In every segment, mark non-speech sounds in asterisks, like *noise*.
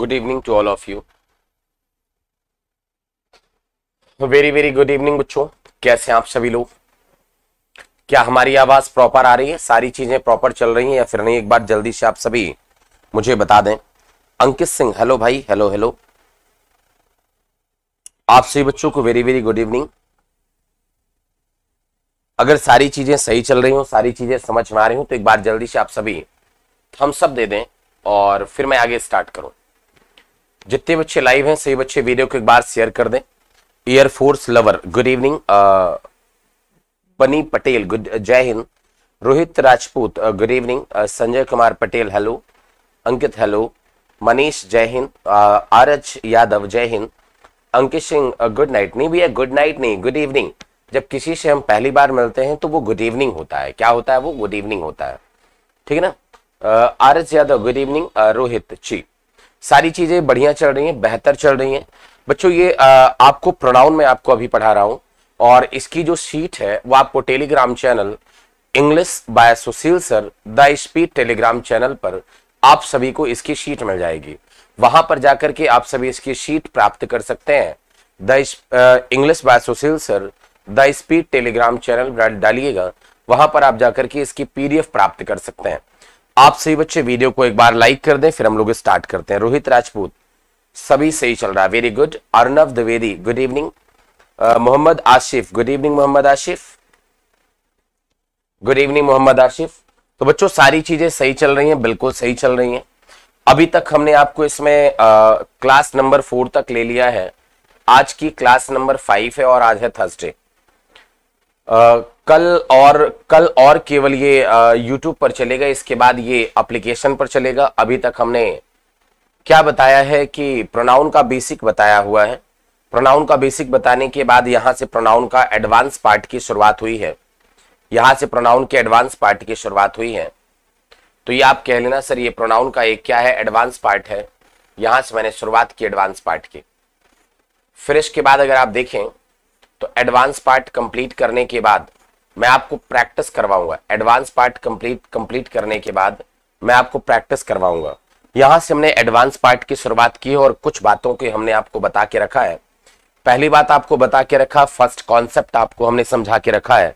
Good evening to all of you very very good evening बच्चों कैसे हैं आप सभी लोग क्या हमारी आवाज प्रॉपर आ रही है सारी चीजें प्रॉपर चल रही हैं या फिर नहीं एक बार जल्दी से आप सभी मुझे बता दें अंकित सिंह हेलो भाई हेलो हेलो आप सभी बच्चों को वेरी वेरी गुड इवनिंग अगर सारी चीजें सही चल रही हो सारी चीजें समझ में आ रही हो तो एक बार जल्दी से आप सभी हम सब दे दें और फिर मैं आगे स्टार्ट करूं जितने बच्चे लाइव हैं सभी बच्चे वीडियो को एक बार शेयर कर दें एयरफोर्स लवर गुड इवनिंग बनी Patel good Jai Hind Rohit Rajput good evening Sanjay Kumar Patel hello Ankit hello Manish Jai Hind H Yadav Jai Hind Ankit Singh good night नहीं भैया गुड नाइट नहीं गुड इवनिंग जब किसी से हम पहली बार मिलते हैं तो वो गुड इवनिंग होता है क्या होता है वो गुड इवनिंग होता है ठीक है ना R H Yadav good evening Rohit ji सारी चीजें बढ़िया चल रही हैं बेहतर चल रही हैं बच्चों ये आ, आपको प्रोनाउन में आपको अभी पढ़ा रहा हूं और इसकी जो सीट है वो आपको Telegram channel English by Sushil sir the speed Telegram channel पर आप सभी को इसकी शीट मिल जाएगी वहां पर जाकर के आप सभी इसकी शीट प्राप्त कर सकते हैं the English by Sushil sir the speed Telegram channel डालिएगा वहां पर आप जाकर के इसकी पीडीएफ प्राप्त कर सकते हैं आप सभी बच्चे वीडियो को एक बार लाइक कर दें फिर हम लोग स्टार्ट करते हैं रोहित राजपूत सभी सही चल रहा है very good Arnav Dwivedi good evening Mohammad Ashif good evening Mohammad Ashif good evening Mohammad Ashif तो बच्चों सारी चीजें सही चल रही हैं बिल्कुल सही चल रही हैं अभी तक हमने आपको इसमें आ, क्लास नंबर फोर तक ले लिया है आज की क्लास नंबर फाइव है और आज है थर्सडे कल और कल और केवल ये यूट्यूब पर चलेगा इसके बाद ये अप्लीकेशन पर चलेगा अभी तक हमने क्या बताया है कि प्रोनाउन का बेसिक बताया हुआ है प्रोनाउन का बेसिक बताने के बाद यहाँ से प्रोनाउन का एडवांस पार्ट की शुरुआत हुई है यहाँ से प्रोनाउन के एडवांस पार्ट की शुरुआत हुई है तो ये आप कह लेना सर ये प्रोनाउन का एक क्या है एडवांस पार्ट है यहाँ से मैंने शुरुआत की एडवांस पार्ट की फिर इसके बाद अगर आप देखें तो एडवांस पार्ट कंप्लीट करने के बाद मैं आपको प्रैक्टिस करवाऊंगा एडवांस पार्ट कंप्लीट कंप्लीट करने के बाद मैं आपको प्रैक्टिस करवाऊंगा यहां से हमने एडवांस पार्ट की शुरुआत की और कुछ बातों के हमने आपको बता के रखा है पहली बात आपको बता के रखा फर्स्ट कॉन्सेप्ट आपको हमने समझा के रखा है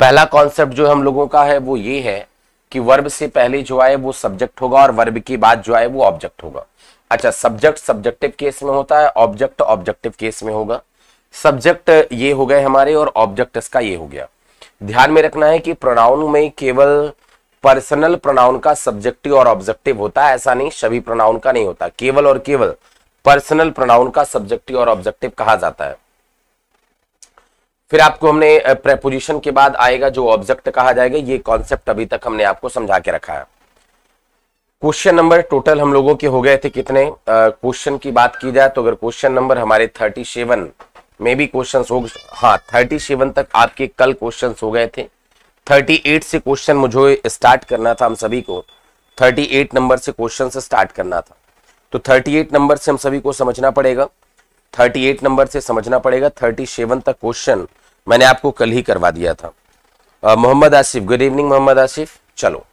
पहला कॉन्सेप्ट जो हम लोगों का है वो ये है कि वर्ब से पहले जो आए वो सब्जेक्ट होगा और वर्ब की बात जो आए वो ऑब्जेक्ट होगा अच्छा सब्जेक्ट सब्जेक्टिव केस में होता है ऑब्जेक्ट ऑब्जेक्टिव केस में होगा सब्जेक्ट ये हो गए हमारे और ऑब्जेक्ट इसका ये हो गया ध्यान में रखना है कि प्रोनाउन में केवल पर्सनल प्रोनाउन का सब्जेक्टिव और ऑब्जेक्टिव होता है ऐसा नहीं सभी प्रोनाउन का नहीं होता केवल और केवल पर्सनल प्रोनाउन का सब्जेक्टिव और ऑब्जेक्टिव कहा जाता है फिर आपको हमने प्रेपोजिशन के बाद आएगा जो ऑब्जेक्ट कहा जाएगा ये कॉन्सेप्ट अभी तक हमने आपको समझा के रखा है क्वेश्चन नंबर टोटल हम लोगों के हो गए थे कितने क्वेश्चन की बात की जाए तो अगर क्वेश्चन नंबर हमारे thirty seven may be question हो हाँ थर्टी सेवन तक आपके कल क्वेश्चन हो गए थे थर्टी एट से क्वेश्चन मुझे स्टार्ट करना था हम सभी को थर्टी एट नंबर से क्वेश्चन स्टार्ट करना था तो थर्टी एट नंबर से हम सभी को समझना पड़ेगा थर्टी एट नंबर से समझना पड़ेगा थर्टी सेवन तक क्वेश्चन मैंने आपको कल ही करवा दिया था मोहम्मद आसिफ गुड इवनिंग मोहम्मद आसिफ चलो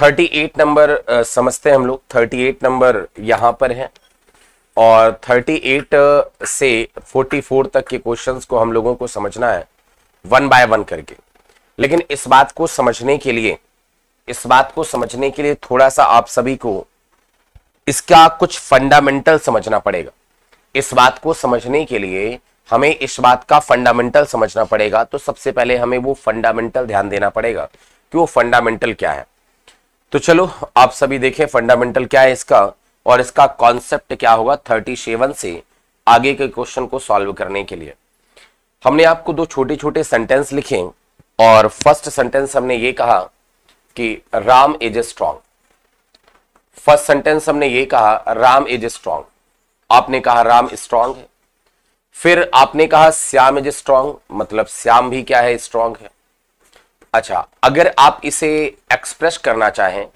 थर्टी एट नंबर समझते हैं हम लोग थर्टी एट नंबर यहाँ पर है और 38 uh, से 44 तक के क्वेश्चंस को हम लोगों को समझना है वन बाय वन करके लेकिन इस बात को समझने के लिए इस बात को समझने के लिए थोड़ा सा आप सभी को इसका कुछ फंडामेंटल समझना पड़ेगा इस बात को समझने के लिए हमें इस बात का फंडामेंटल समझना पड़ेगा तो सबसे पहले हमें वो फंडामेंटल ध्यान देना पड़ेगा कि वो फंडामेंटल क्या है तो चलो आप सभी देखें फंडामेंटल क्या है इसका और इसका कॉन्सेप्ट क्या होगा थर्टी सेवन से आगे के क्वेश्चन को सॉल्व करने के लिए हमने आपको दो छोटे छोटे सेंटेंस लिखे और फर्स्ट सेंटेंस हमने ये कहा कि Ram is a strong first sentence हमने ये कहा राम इज ए स्ट्रांग आपने कहा राम स्ट्रांग है फिर आपने कहा श्याम इज स्ट्रांग मतलब श्याम भी क्या है स्ट्रांग है अच्छा अगर आप इसे एक्सप्रेस करना चाहें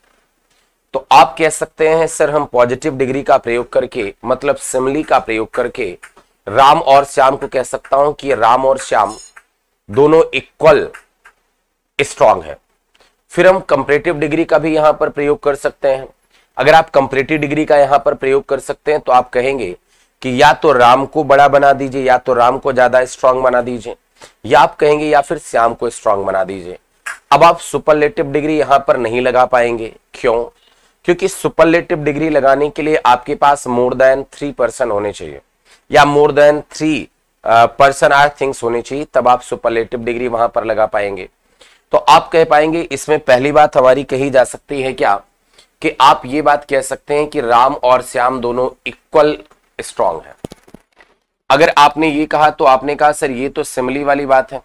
तो आप कह सकते हैं सर हम पॉजिटिव डिग्री का प्रयोग करके मतलब सिमली का प्रयोग करके राम और श्याम को कह सकता हूं कि राम और श्याम दोनों इक्वल स्ट्रांग है फिर हम कंपरेटिव डिग्री का भी यहां पर प्रयोग कर सकते हैं अगर आप कंपरेटिव डिग्री का यहां पर प्रयोग कर सकते हैं तो आप कहेंगे कि या तो राम को बड़ा बना दीजिए या तो राम को ज्यादा स्ट्रांग बना दीजिए या आप कहेंगे या फिर श्याम को स्ट्रांग बना दीजिए अब आप सुपरलेटिव डिग्री यहां पर नहीं लगा पाएंगे क्यों क्योंकि सुपरलेटिव डिग्री लगाने के लिए आपके पास मोर देन थ्री पर्सन होने चाहिए या more than three person or things होने चाहिए तब आप सुपरलेटिव डिग्री वहां पर लगा पाएंगे तो आप कह पाएंगे इसमें पहली बात हमारी कही जा सकती है क्या कि आप ये बात कह सकते हैं कि राम और श्याम दोनों इक्वल स्ट्रांग है अगर आपने ये कहा तो आपने कहा सर ये तो सिमली वाली बात है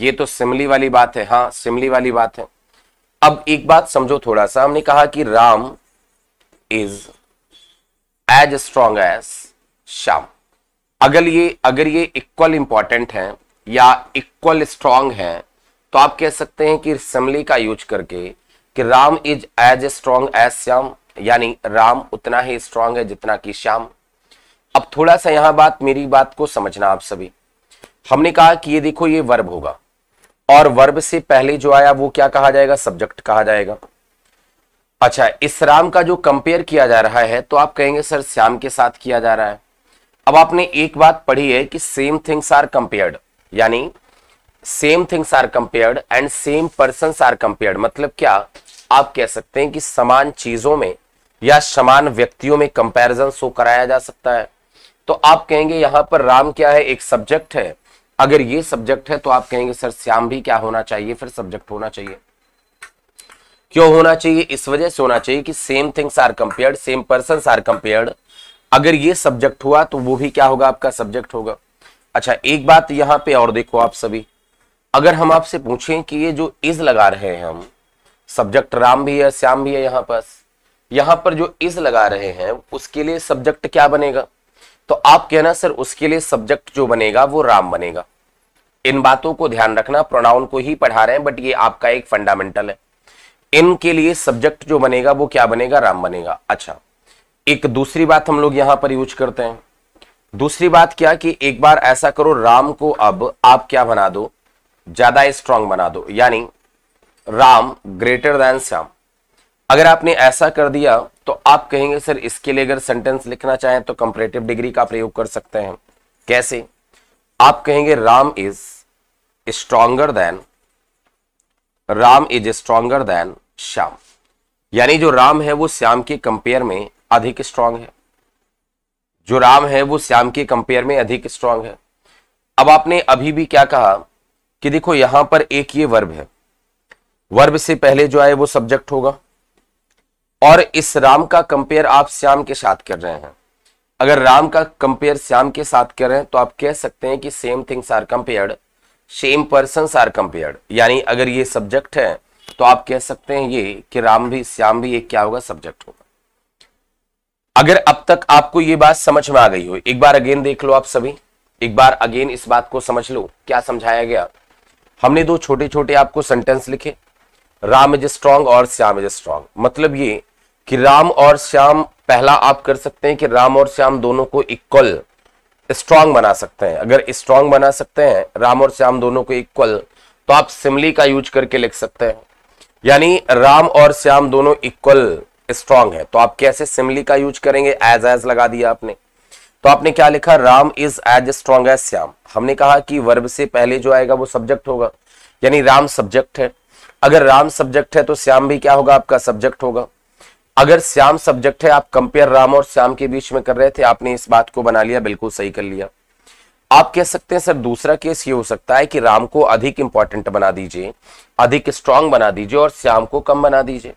ये तो सिमली वाली बात है हाँ सिमली वाली बात है अब एक बात समझो थोड़ा सा हमने कहा कि Ram is as strong as Shyam अगर ये अगर ये इक्वल इंपॉर्टेंट है या इक्वल स्ट्रांग है तो आप कह सकते हैं कि समली का यूज करके कि Ram is as strong as Shyam यानी राम उतना ही स्ट्रांग है जितना कि श्याम अब थोड़ा सा यहां बात मेरी बात को समझना आप सभी हमने कहा कि ये देखो ये वर्ब होगा और वर्ब से पहले जो आया वो क्या कहा जाएगा सब्जेक्ट कहा जाएगा अच्छा इस राम का जो कंपेयर किया जा रहा है तो आप कहेंगे सर श्याम के साथ किया जा रहा है अब आपने एक बात पढ़ी है कि सेम थिंग्स आर कंपेयर्ड यानी same things are compared and same person are compared मतलब क्या आप कह सकते हैं कि समान चीजों में या समान व्यक्तियों में कंपेरिजन शो कराया जा सकता है तो आप कहेंगे यहां पर राम क्या है एक सब्जेक्ट है अगर ये सब्जेक्ट है तो आप कहेंगे सर श्याम भी क्या होना चाहिए फिर सब्जेक्ट होना चाहिए क्यों होना चाहिए इस वजह से होना चाहिए कि same things are compared same person are compared अगर ये सब्जेक्ट हुआ तो वो भी क्या होगा आपका सब्जेक्ट होगा अच्छा एक बात यहां पे और देखो आप सभी अगर हम आपसे पूछें कि ये जो इज लगा रहे हैं हम सब्जेक्ट राम भी है श्याम भी है यहाँ पर यहां पर जो इज लगा रहे हैं उसके लिए सब्जेक्ट क्या बनेगा तो आप कहना सर उसके लिए सब्जेक्ट जो बनेगा वो राम बनेगा इन बातों को ध्यान रखना प्रोनाउन को ही पढ़ा रहे हैं बट ये आपका एक फंडामेंटल है इनके लिए सब्जेक्ट जो बनेगा वो क्या बनेगा राम बनेगा अच्छा एक दूसरी बात हम लोग यहां पर यूज करते हैं दूसरी बात क्या कि एक बार ऐसा करो राम को अब आप क्या बना दो ज्यादा स्ट्रांग बना दो यानी राम ग्रेटर देन श्याम अगर आपने ऐसा कर दिया तो आप कहेंगे सर इसके लिए अगर सेंटेंस लिखना चाहें तो कंपरेटिव डिग्री का प्रयोग कर सकते हैं कैसे आप कहेंगे Ram is stronger than Ram is stronger than Shyam यानी जो राम है वो श्याम के कंपेयर में अधिक स्ट्रांग है जो राम है वो श्याम के कंपेयर में अधिक स्ट्रांग है अब आपने अभी भी क्या कहा कि देखो यहां पर एक ये वर्ब है वर्ब से पहले जो आए वो सब्जेक्ट होगा और इस राम का कंपेयर आप श्याम के साथ कर रहे हैं अगर राम का कंपेयर श्याम के साथ कर रहे हैं तो आप कह सकते हैं कि same things are compared same person are compared यानी अगर ये सब्जेक्ट है तो आप कह सकते हैं ये कि राम भी श्याम भी एक क्या होगा सब्जेक्ट होगा अगर अब तक आपको ये बात समझ में आ गई हो एक बार अगेन देख लो आप सभी एक बार अगेन इस बात को समझ लो क्या समझाया गया हमने दो छोटे छोटे आपको सेंटेंस लिखे राम इज स्ट्रांग और श्याम इज स्ट्रांग मतलब ये कि राम और श्याम पहला आप कर सकते हैं कि राम और श्याम दोनों को इक्वल स्ट्रांग बना सकते हैं अगर स्ट्रांग बना सकते हैं राम और श्याम दोनों को इक्वल तो आप सिमली का यूज करके लिख सकते हैं यानी राम और श्याम दोनों इक्वल स्ट्रांग है तो आप कैसे सिमली का यूज करेंगे एज एज लगा दिया आपने तो आपने क्या लिखा Ram is as strong as Shyam हमने कहा कि वर्ब से पहले जो आएगा वो सब्जेक्ट होगा यानी राम सब्जेक्ट है अगर राम सब्जेक्ट है तो श्याम भी क्या होगा आपका सब्जेक्ट होगा अगर श्याम सब्जेक्ट है आप कंपेयर राम और श्याम के बीच में कर रहे थे आपने इस बात को बना लिया बिल्कुल सही कर लिया आप कह सकते हैं सर दूसरा केस ये हो सकता है कि राम को अधिक इंपॉर्टेंट बना दीजिए अधिक स्ट्रांग बना दीजिए और श्याम को कम बना दीजिए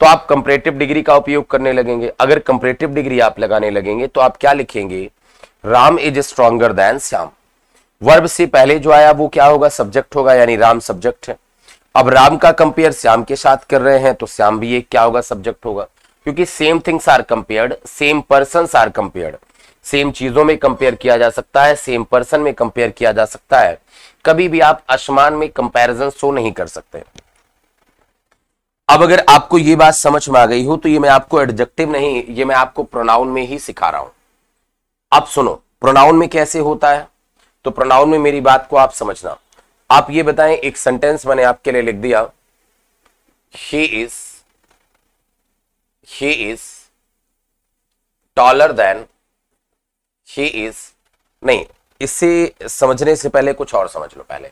तो आप कंपरेटिव डिग्री का उपयोग करने लगेंगे अगर कंपरेटिव डिग्री आप लगाने लगेंगे तो आप क्या लिखेंगे Ram is stronger than Shyam verb से पहले जो आया वो क्या होगा सब्जेक्ट होगा यानी राम सब्जेक्ट है अब राम का कंपेयर श्याम के साथ कर रहे हैं तो श्याम भी एक क्या होगा सब्जेक्ट होगा क्योंकि same things are compared same person are compared same चीजों में कंपेयर किया जा सकता है सेम पर्सन में कंपेयर किया जा सकता है कभी भी आप असमान में कंपैरिजन शो नहीं कर सकते अब अगर आपको ये बात समझ में आ गई हो तो ये मैं आपको एडजेक्टिव नहीं ये मैं आपको प्रोनाउन में ही सिखा रहा हूं आप सुनो प्रोनाउन में कैसे होता है तो प्रोनाउन में मेरी बात को आप समझना आप ये बताएं एक सेंटेंस मैंने आपके लिए लिख दिया he is he is taller than he is नहीं इससे समझने से पहले कुछ और समझ लो पहले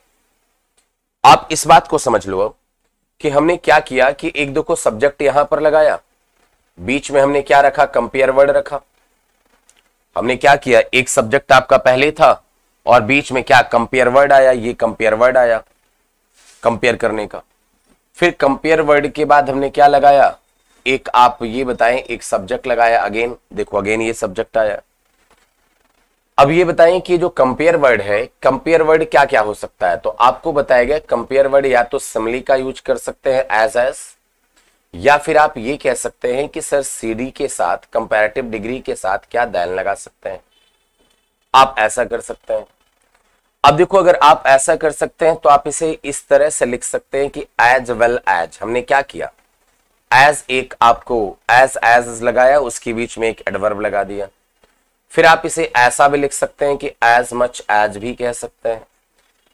आप इस बात को समझ लो कि हमने क्या किया कि एक दो को सब्जेक्ट यहां पर लगाया बीच में हमने क्या रखा कंपेयर वर्ड रखा हमने क्या किया एक सब्जेक्ट आपका पहले था और बीच में क्या कंपेयर वर्ड आया ये कंपेयर वर्ड आया कंपेयर करने का फिर कंपेयर वर्ड के बाद हमने क्या लगाया एक आप ये बताएं एक सब्जेक्ट लगाया अगेन देखो अगेन ये सब्जेक्ट आया अब ये बताएं कि जो कंपेयर वर्ड है कंपेयर वर्ड क्या क्या हो सकता है तो आपको बताया गया कंपेयर वर्ड या तो सिमली का यूज कर सकते हैं एज एज या फिर आप ये कह सकते हैं कि सर सीडी के साथ कंपैरेटिव डिग्री के साथ क्या दैन लगा सकते हैं आप ऐसा कर सकते हैं अब देखो अगर आप ऐसा कर सकते हैं तो आप इसे इस तरह से लिख सकते हैं कि एज वेल एज हमने क्या किया एज एक आपको एज एज लगाया उसके बीच में एक एडवर्ब लगा दिया फिर आप इसे ऐसा भी लिख सकते हैं कि एज मच एज भी कह सकते हैं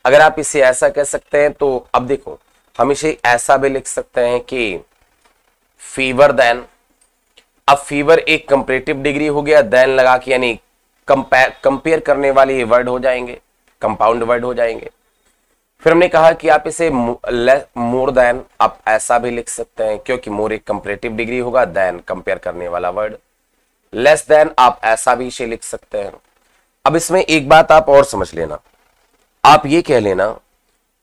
अगर आप इसे ऐसा कह सकते हैं तो अब देखो हम इसे ऐसा भी लिख सकते हैं कि फीवर देन अब फीवर एक कंपेरेटिव डिग्री हो गया देन लगा के यानी कंपेयर करने वाले ये वर्ड हो जाएंगे कंपाउंड वर्ड हो जाएंगे फिर हमने कहा कि आप इसे मोर देन आप ऐसा भी लिख सकते हैं क्योंकि मोर एक कंपेरेटिव डिग्री होगा देन कंपेयर करने वाला वर्ड लेस देन आप ऐसा भी इसे लिख सकते हैं अब इसमें एक बात आप और समझ लेना आप ये कह लेना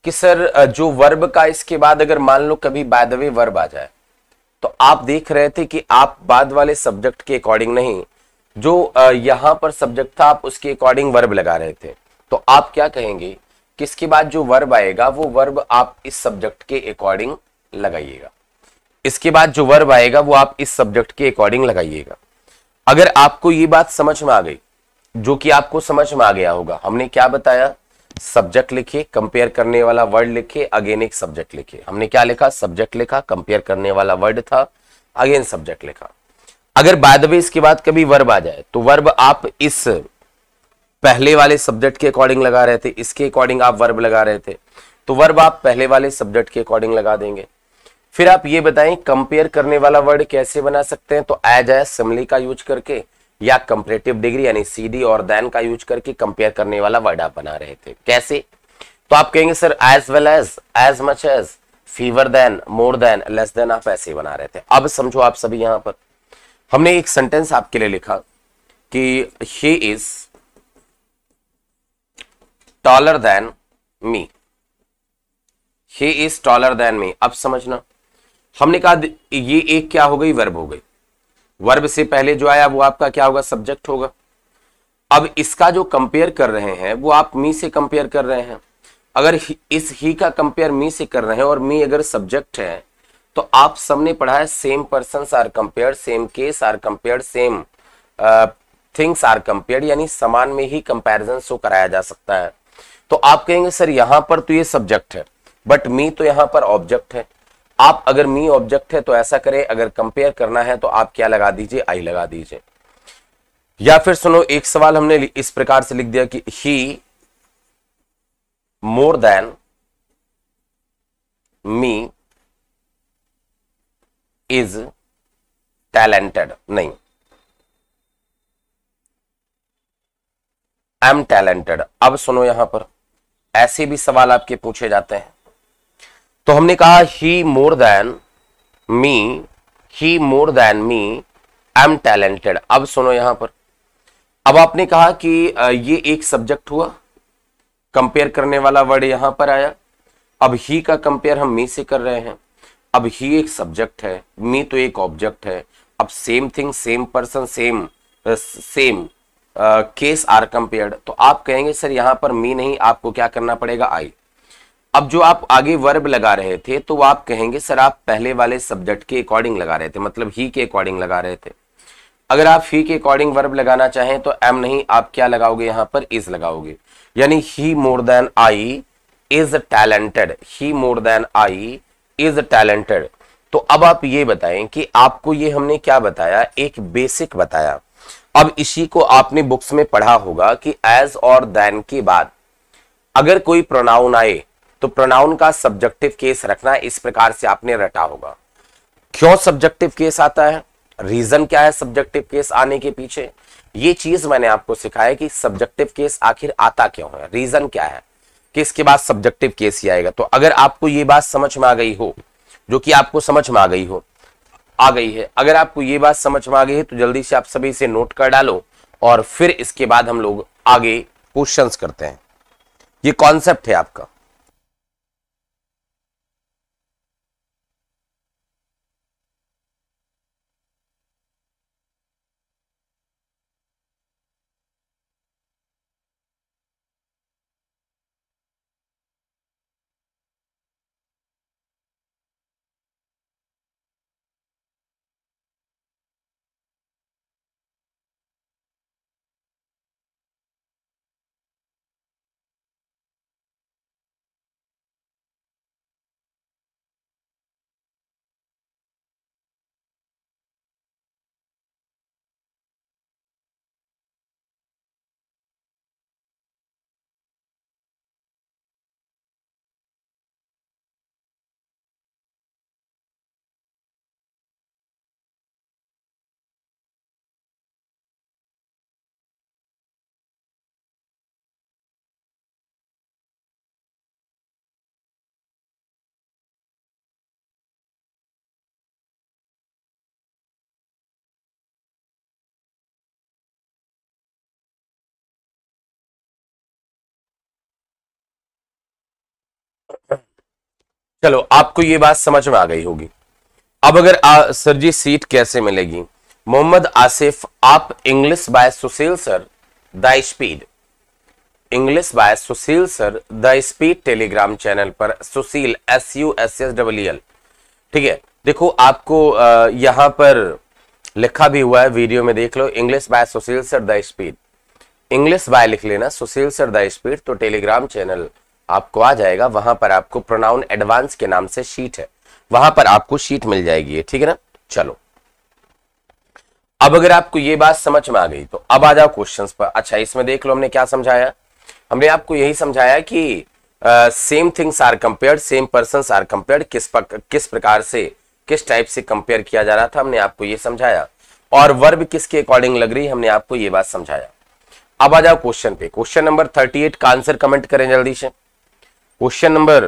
कि सर जो वर्ब का इसके बाद अगर मान लो कभी बाय द वे वर्ब आ जाए तो आप देख रहे थे कि आप बाद वाले सब्जेक्ट के अकॉर्डिंग नहीं जो यहां पर सब्जेक्ट था आप उसके अकॉर्डिंग वर्ब लगा रहे थे तो आप क्या कहेंगे किसके बाद जो वर्ब आएगा वो वर्ब आप इस सब्जेक्ट के अकॉर्डिंग लगाइएगा इसके बाद जो वर्ब आएगा वो आप इस सब्जेक्ट के अकॉर्डिंग लगाइएगा अगर आपको ये बात समझ में आ गई जो कि आपको समझ में आ गया होगा हमने क्या बताया सब्जेक्ट लिखे कंपेयर करने वाला वर्ड लिखे अगेन एक सब्जेक्ट लिखे हमने क्या लिखा सब्जेक्ट लिखा कंपेयर करने वाला वर्ड था अगेन सब्जेक्ट लिखा अगर बाय द वे इसके बाद कभी वर्ब आ जाए तो वर्ब आप इस पहले वाले सब्जेक्ट के अकॉर्डिंग लगा रहे थे इसके अकॉर्डिंग आप वर्ब लगा रहे थे तो वर्ब आप पहले वाले सब्जेक्ट के अकॉर्डिंग लगा देंगे फिर आप ये बताएं कंपेयर करने वाला वर्ड कैसे बना सकते हैं तो एज एज सिमली का यूज करके या कंपरेटिव डिग्री यानी सीडी और दैन का यूज करके कंपेयर करने वाला वर्ड आप बना रहे थे कैसे तो आप कहेंगे sir as well as as much as fewer than more than less than आप ऐसे बना रहे थे अब समझो आप सभी यहां पर हमने एक सेंटेंस आपके लिए लिखा कि he is taller than me he is taller than me अब समझना हमने कहा ये एक क्या हो गई वर्ब हो गई वर्ब से पहले जो आया वो आपका क्या होगा सब्जेक्ट होगा अब इसका जो कंपेयर कर रहे हैं वो आप मी से कंपेयर कर रहे हैं अगर इस ही का कंपेयर मी से कर रहे हैं और मी अगर सब्जेक्ट है तो आप सबने पढ़ा है same person are compare same case are compare same things are compare यानी समान में ही कंपेरिजन शो कराया जा सकता है तो आप कहेंगे सर यहां पर तो ये सब्जेक्ट है बट मी तो यहां पर ऑब्जेक्ट है आप अगर मी ऑब्जेक्ट है तो ऐसा करें अगर कंपेयर करना है तो आप क्या लगा दीजिए आई लगा दीजिए या फिर सुनो एक सवाल हमने इस प्रकार से लिख दिया कि he more than me is talented नहीं एम टैलेंटेड अब सुनो यहां पर ऐसे भी सवाल आपके पूछे जाते हैं तो हमने कहा he more than me he more than me am talented अब सुनो यहां पर अब आपने कहा कि ये एक सब्जेक्ट हुआ कंपेयर करने वाला वर्ड यहां पर आया अब ही का कंपेयर हम मी से कर रहे हैं अब ही एक सब्जेक्ट है मी तो एक ऑब्जेक्ट है अब same thing same person same same case are compared तो आप कहेंगे सर यहां पर मी नहीं आपको क्या करना पड़ेगा आई अब जो आप आगे वर्ब लगा रहे थे तो आप कहेंगे सर आप पहले वाले सब्जेक्ट के अकॉर्डिंग लगा रहे थे मतलब ही के अकॉर्डिंग लगा रहे थे अगर आप ही के अकॉर्डिंग वर्ब लगाना चाहें तो एम नहीं आप क्या लगाओगे यहां पर इज लगाओगे यानी he more than I is talented he more than I is talented तो अब आप ये बताएं कि आपको ये हमने क्या बताया एक बेसिक बताया अब इसी को आपने बुक्स में पढ़ा होगा कि एज और देन के बाद अगर कोई प्रोनाउन आए तो प्रोनाउन का सब्जेक्टिव केस रखना इस प्रकार से आपने रटा होगा क्यों सब्जेक्टिव केस आता है रीजन क्या है सब्जेक्टिव केस आने के पीछे ये चीज मैंने आपको सिखाया कि सब्जेक्टिव केस आखिर आता क्यों है रीजन क्या है केस के बाद सब्जेक्टिव केस ही आएगा तो अगर आपको ये बात समझ में आ गई हो जो कि आपको समझ में आ गई हो आ गई है अगर आपको ये बात समझ में आ गई है तो जल्दी से आप सभी इसे नोट कर डालो और फिर इसके बाद हम लोग आगे क्वेश्चंस करते हैं ये कॉन्सेप्ट है आपका चलो आपको ये बात समझ में आ गई होगी अब अगर आ, सर जी सीट कैसे मिलेगी मोहम्मद आसिफ आप English by Sushil sir the speed English by Sushil sir the speed Telegram channel पर Sushil S U S S double L ठीक है देखो आपको यहां पर लिखा भी हुआ है वीडियो में देख लो English by Sushil sir the speed English by लिख लेना सुशील सर द स्पीड तो टेलीग्राम चैनल आपको आ जाएगा वहां पर आपको प्रोनाउन एडवांस के नाम से शीट है वहां पर आपको शीट मिल जाएगी ठीक है ना चलो अब अगर आपको ये बात समझ में आ गई तो अब आ जाओ क्वेश्चंस पर अच्छा इसमें देख लो हमने क्या समझाया हमने आपको यही समझाया कि same things are compared same person are compared किस पर, किस प्रकार से किस टाइप से कंपेयर किया जा रहा था हमने आपको ये समझाया और वर्ब किसके अकॉर्डिंग लग रही हमने आपको ये बात समझाया अब आ जाओ क्वेश्चन पे क्वेश्चन नंबर थर्टी एट का आंसर कमेंट करें जल्दी से क्वेश्चन नंबर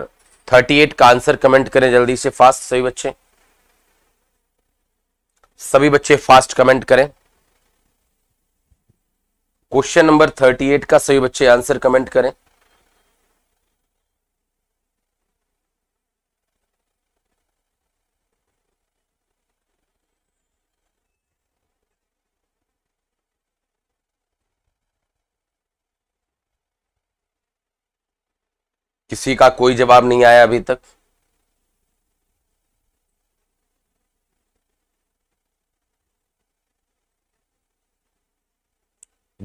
38 का आंसर कमेंट करें जल्दी से फास्ट सभी बच्चे सभी बच्चे फास्ट कमेंट करें क्वेश्चन नंबर 38 का सभी बच्चे आंसर कमेंट करें किसी का कोई जवाब नहीं आया अभी तक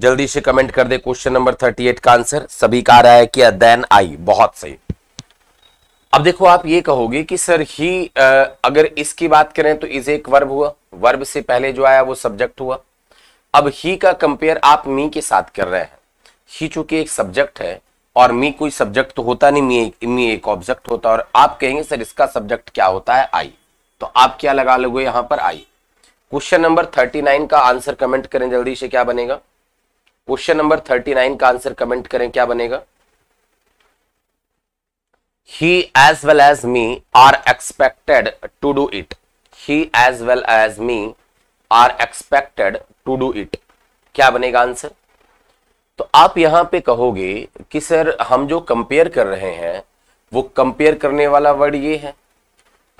जल्दी से कमेंट कर दे क्वेश्चन नंबर थर्टी एट का आंसर सभी का आ रहा है कि देन आई बहुत सही अब देखो आप ये कहोगे कि सर ही अगर इसकी बात करें तो इज एक वर्ब हुआ वर्ब से पहले जो आया वो सब्जेक्ट हुआ अब ही का कंपेयर आप मी के साथ कर रहे हैं ही चूंकि एक सब्जेक्ट है और मी कोई सब्जेक्ट तो होता नहीं मी एक मी एक ऑब्जेक्ट होता और आप कहेंगे सर इसका सब्जेक्ट क्या होता है आई तो आप क्या लगा लोगे यहां पर आई क्वेश्चन नंबर थर्टी नाइन का आंसर कमेंट करें जल्दी से क्या बनेगा क्वेश्चन नंबर थर्टी नाइन का आंसर कमेंट करें क्या बनेगा he as well as me are expected to do it he as well as me are expected to do it क्या बनेगा आंसर तो आप यहां पे कहोगे कि सर हम जो कंपेयर कर रहे हैं वो कंपेयर करने वाला वर्ड ये है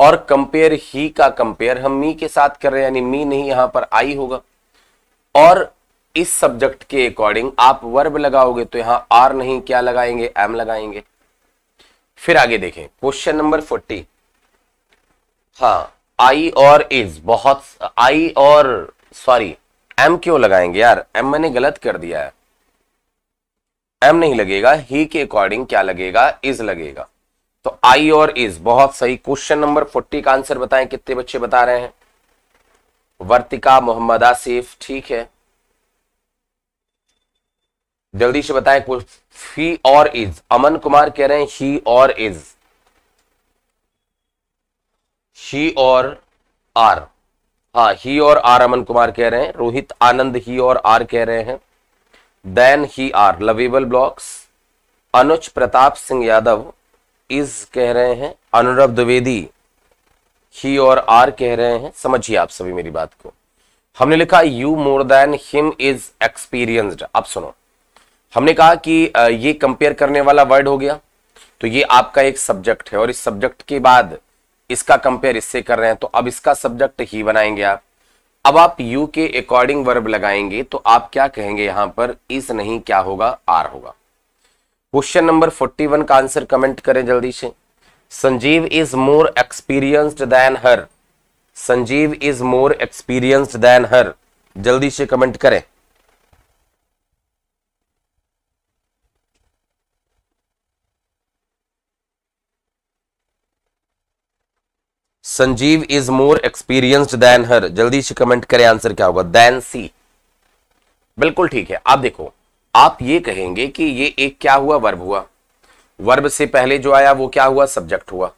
और कंपेयर ही का कंपेयर हम मी के साथ कर रहे हैं यानी मी नहीं यहां पर आई होगा और इस सब्जेक्ट के अकॉर्डिंग आप वर्ब लगाओगे तो यहां आर नहीं क्या लगाएंगे एम लगाएंगे फिर आगे देखें क्वेश्चन नंबर फोर्टी हाँ आई और इज बहुत आई और सॉरी एम क्यों लगाएंगे यार एम मैंने गलत कर दिया है एम नहीं लगेगा ही के अकॉर्डिंग क्या लगेगा इज लगेगा तो आई और इज बहुत सही क्वेश्चन नंबर फोर्टी का आंसर बताएं कितने बच्चे बता रहे हैं वर्तिका मोहम्मद आसिफ ठीक है जल्दी से बताएं ही और इज अमन कुमार कह रहे हैं ही और इज ही और आर हाँ ही और आर अमन कुमार कह रहे हैं रोहित आनंद ही और आर कह रहे हैं than he are lovable blocks Anuj Pratap Singh Yadav is कह रहे हैं अनुरव द्विवेदी ही और आर कह रहे हैं समझिए आप सभी मेरी बात को हमने लिखा you more than him is experienced आप सुनो हमने कहा कि ये कंपेयर करने वाला वर्ड हो गया तो ये आपका एक सब्जेक्ट है और इस सब्जेक्ट के बाद इसका कंपेयर इससे कर रहे हैं तो अब इसका सब्जेक्ट ही बनाएंगे आप अब आप यू के अकॉर्डिंग वर्ब लगाएंगे तो आप क्या कहेंगे यहां पर इस नहीं क्या होगा आर होगा क्वेश्चन नंबर 41 का आंसर कमेंट करें जल्दी से Sanjeev is more experienced than her Sanjeev is more experienced than her जल्दी से कमेंट करें Sanjeev is more experienced than her जल्दी से कमेंट करें आंसर क्या होगा देन सी बिल्कुल ठीक है आप देखो आप ये कहेंगे कि ये एक क्या हुआ वर्ब हुआ वर्ब से पहले जो आया वो क्या हुआ सब्जेक्ट हुआ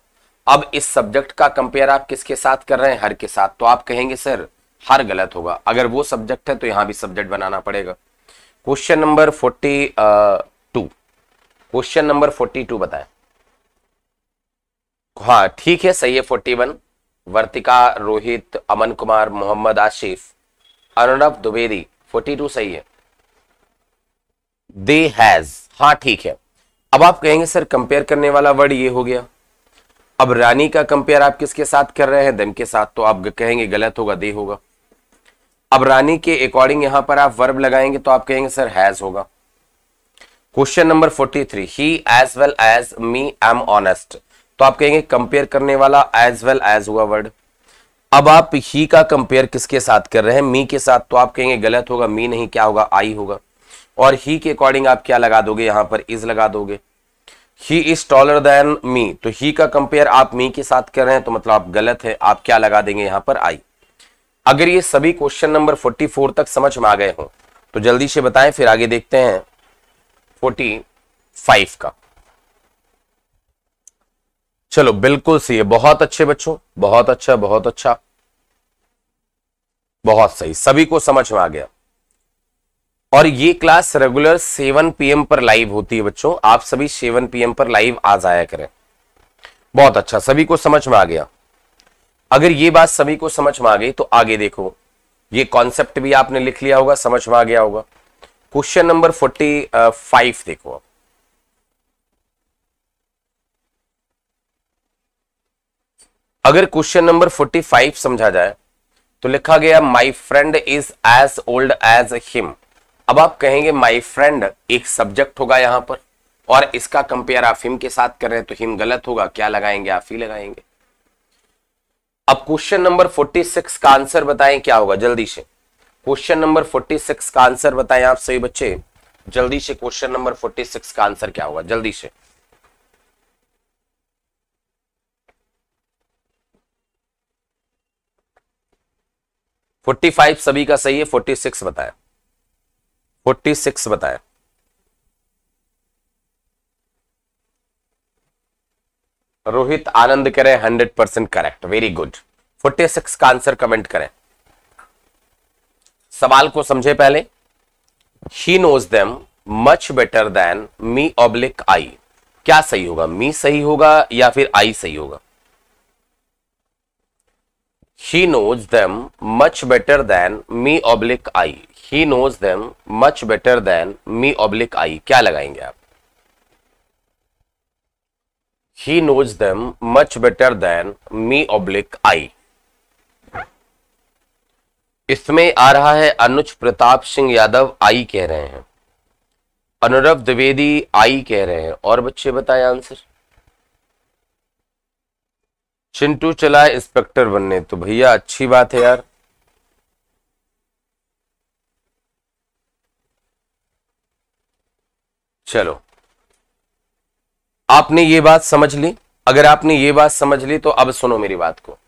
अब इस सब्जेक्ट का कंपेयर आप किसके साथ कर रहे हैं हर के साथ तो आप कहेंगे सर हर गलत होगा अगर वो सब्जेक्ट है तो यहां भी सब्जेक्ट बनाना पड़ेगा question number forty two question number forty two बताए हाँ ठीक है सही है फोर्टी वन वर्तिका रोहित अमन कुमार मोहम्मद आशिफ अर्णब दुबेदी 42 सही है दे हैज हाँ ठीक है अब आप कहेंगे सर कंपेयर करने वाला वर्ड ये हो गया अब रानी का कंपेयर आप किसके साथ कर रहे हैं दम के साथ तो आप कहेंगे गलत होगा दे होगा अब रानी के अकॉर्डिंग यहां पर आप वर्ब लगाएंगे तो आप कहेंगे सर हैज होगा question number 43 he as well as me am honest तो आप कहेंगे कंपेयर करने वाला एज वेल एज हुआ वर्ड अब आप ही का कंपेयर किसके साथ कर रहे हैं मी के साथ तो आप कहेंगे गलत होगा मी नहीं क्या होगा आई होगा और ही के अकॉर्डिंग आप क्या लगा दोगे यहां पर इज लगा दोगे he is taller than me तो ही का कंपेयर आप मी के साथ कर रहे हैं तो मतलब आप गलत है आप क्या लगा देंगे यहां पर आई अगर ये सभी क्वेश्चन नंबर 44 तक समझ में आ गए हो तो जल्दी से बताएं फिर आगे देखते हैं 45 का चलो बिल्कुल सही है बहुत अच्छे बच्चों बहुत अच्छा बहुत अच्छा बहुत सही सभी को समझ में आ गया और ये क्लास रेगुलर 7 पीएम पर लाइव होती है बच्चों आप सभी 7 पीएम पर लाइव आ जाया करें बहुत अच्छा सभी को समझ में आ गया अगर ये बात सभी को समझ में आ गई तो आगे देखो ये कॉन्सेप्ट भी आपने लिख लिया होगा समझ में आ गया होगा क्वेश्चन नंबर फोर्टी फाइव देखो आप अगर क्वेश्चन नंबर 45 समझा जाए तो लिखा गया my friend is as old as him अब आप कहेंगे माय फ्रेंड एक सब्जेक्ट होगा यहां पर और इसका कंपेयर आप हिम के साथ कर रहे हैं तो हिम गलत होगा क्या लगाएंगे आप ही लगाएंगे अब क्वेश्चन नंबर 46 का आंसर बताएं क्या होगा जल्दी से क्वेश्चन नंबर 46 का आंसर बताएं आप सभी बच्चे जल्दी से क्वेश्चन नंबर 46 का आंसर क्या होगा जल्दी से फोर्टी फाइव सभी का सही है फोर्टी सिक्स बताया फोर्टी सिक्स बताया रोहित आनंद करें hundred percent correct very good forty six का आंसर कमेंट करें सवाल को समझे पहले he knows them much better than me oblique I क्या सही होगा मी सही होगा या फिर आई सही होगा He knows them much better than me oblique I. He knows them much better than me oblique I. kya lagayenge aap He knows them much better than me oblique I. इसमें आ रहा है अनुज प्रताप सिंह यादव आई कह रहे हैं अनुरव द्विवेदी आई कह रहे हैं और बच्चे बताए आंसर चिंटू चला इंस्पेक्टर बनने तो भैया अच्छी बात है यार चलो आपने ये बात समझ ली अगर आपने ये बात समझ ली तो अब सुनो मेरी बात को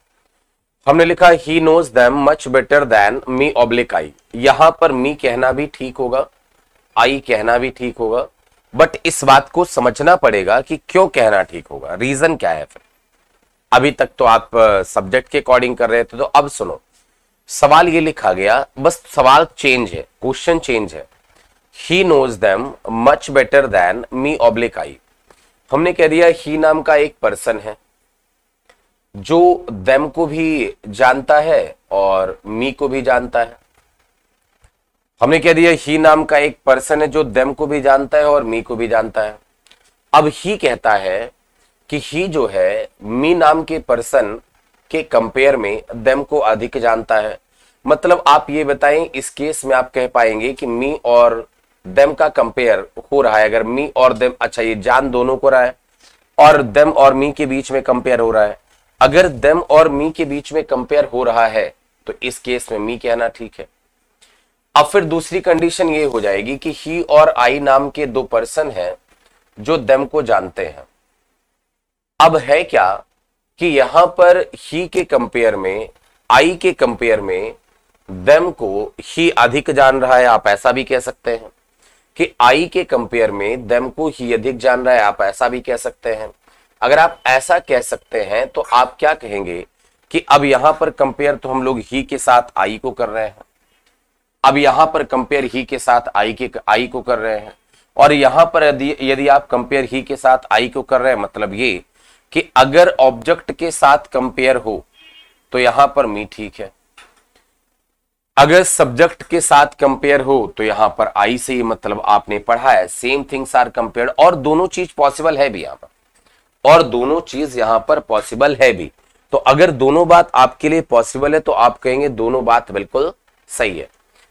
हमने लिखा he knows them much better than me oblique I यहां पर मी कहना भी ठीक होगा आई कहना भी ठीक होगा बट इस बात को समझना पड़ेगा कि क्यों कहना ठीक होगा रीजन क्या है फिर अभी तक तो आप सब्जेक्ट के अकॉर्डिंग कर रहे थे तो अब सुनो सवाल ये लिखा गया बस सवाल चेंज है क्वेश्चन चेंज है he knows them much better than me oblique I हमने कह दिया ही नाम का एक पर्सन है जो देम को भी जानता है और मी को भी जानता है हमने कह दिया ही नाम का एक पर्सन है जो देम को भी जानता है और मी को भी जानता है अब ही कहता है कि ही जो है मी नाम के पर्सन के कंपेयर में देम को अधिक जानता है मतलब आप ये बताएं इस केस में आप कह पाएंगे कि मी और देम का कंपेयर हो रहा है अगर मी और देम अच्छा ये जान दोनों को रहा है और देम और मी के बीच में कंपेयर हो रहा है अगर देम और मी के बीच में कंपेयर हो रहा है तो इस केस में मी कहना ठीक है अब फिर दूसरी कंडीशन ये हो जाएगी कि ही और आई नाम के दो पर्सन हैं जो देम को जानते हैं अब है क्या कि यहां पर ही के कंपेयर में आई के कंपेयर में देम को ही अधिक जान रहा है आप ऐसा भी कह सकते हैं कि आई के कंपेयर में देम को ही अधिक जान रहा है आप ऐसा भी कह सकते हैं अगर आप ऐसा कह सकते हैं तो आप क्या कहेंगे कि अब यहां पर कंपेयर तो हम लोग ही के साथ आई को कर रहे हैं अब यहां पर कंपेयर ही के साथ आई के आई को कर रहे हैं और यहां पर यदि यदि आप कंपेयर ही के साथ आई को कर रहे हैं मतलब ये कि अगर ऑब्जेक्ट के साथ कंपेयर हो तो यहां पर मी ठीक है अगर सब्जेक्ट के साथ कंपेयर हो तो यहां पर आई से ही मतलब आपने पढ़ा है सेम थिंग्स आर कंपेयर और दोनों चीज पॉसिबल है भी यहां पर और दोनों चीज यहां पर पॉसिबल है भी तो अगर दोनों बात आपके लिए पॉसिबल है तो आप कहेंगे दोनों बात बिल्कुल सही है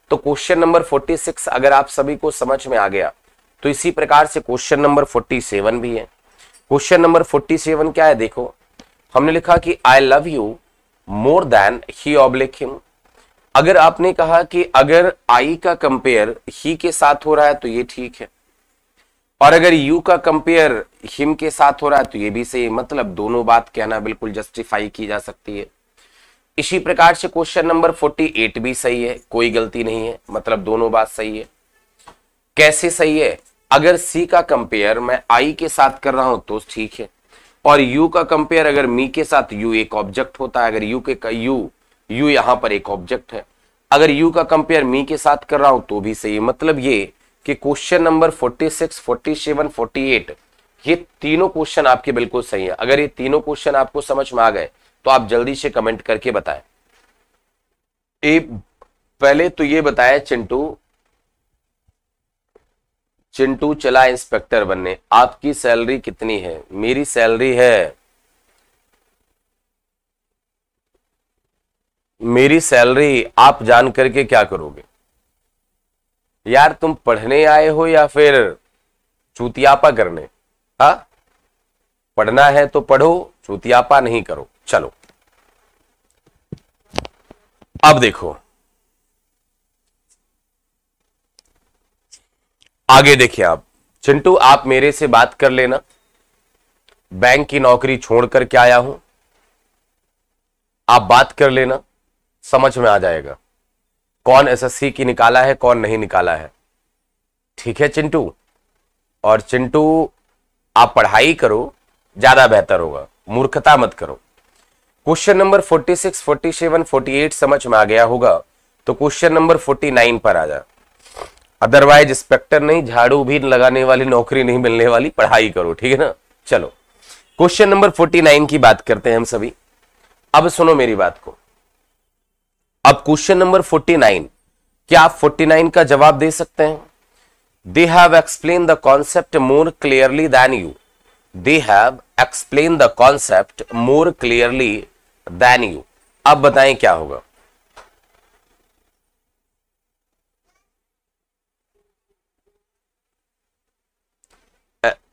तो क्वेश्चन नंबर 46 अगर आप सभी को समझ में आ गया तो इसी प्रकार से क्वेश्चन नंबर 47 भी है क्वेश्चन नंबर 47 क्या है देखो हमने लिखा कि I love you more than he oblique him अगर आपने कहा कि अगर आई का कंपेयर ही के साथ हो रहा है तो ये ठीक है और अगर यू का कंपेयर हिम के साथ हो रहा है तो ये भी सही मतलब दोनों बात कहना बिल्कुल जस्टिफाई की जा सकती है इसी प्रकार से क्वेश्चन नंबर 48 भी सही है कोई गलती नहीं है मतलब दोनों बात सही है कैसे सही है अगर सी का कंपेयर मैं आई के साथ कर रहा हूं तो ठीक है और यू का कंपेयर अगर मी के साथ यू एक ऑब्जेक्ट होता है अगर यू के यू यू यहां पर एक ऑब्जेक्ट है अगर यू का कंपेयर मी के साथ कर रहा हूं तो भी सही मतलब ये कि क्वेश्चन नंबर 46, 47, 48 ये तीनों क्वेश्चन आपके बिल्कुल सही है अगर ये तीनों क्वेश्चन आपको समझ में आ गए तो आप जल्दी से कमेंट करके बताएं ए पहले तो ये बताया चिंटू चिंटू चला इंस्पेक्टर बनने आपकी सैलरी कितनी है मेरी सैलरी है मेरी सैलरी आप जान करके क्या करोगे यार तुम पढ़ने आए हो या फिर चूतियापा करने हा पढ़ना है तो पढ़ो चूतियापा नहीं करो चलो अब देखो आगे देखिए आप चिंटू आप मेरे से बात कर लेना बैंक की नौकरी छोड़कर क्या आया हूं आप बात कर लेना समझ में आ जाएगा कौन एसएससी की निकाला है कौन नहीं निकाला है ठीक है चिंटू और चिंटू आप पढ़ाई करो ज्यादा बेहतर होगा मूर्खता मत करो क्वेश्चन नंबर 46, 47, 48 समझ में आ गया होगा तो क्वेश्चन नंबर 49 पर आ जाए अदरवाइज इंस्पेक्टर नहीं झाड़ू भी लगाने वाली नौकरी नहीं मिलने वाली पढ़ाई करो ठीक है ना चलो क्वेश्चन नंबर फोर्टी नाइन की बात करते हैं हम सभी अब सुनो मेरी बात को अब क्वेश्चन नंबर फोर्टी नाइन क्या आप फोर्टी नाइन का जवाब दे सकते हैं they have explain the concept more clearly than you they have explain the concept more clearly than you अब बताएं क्या होगा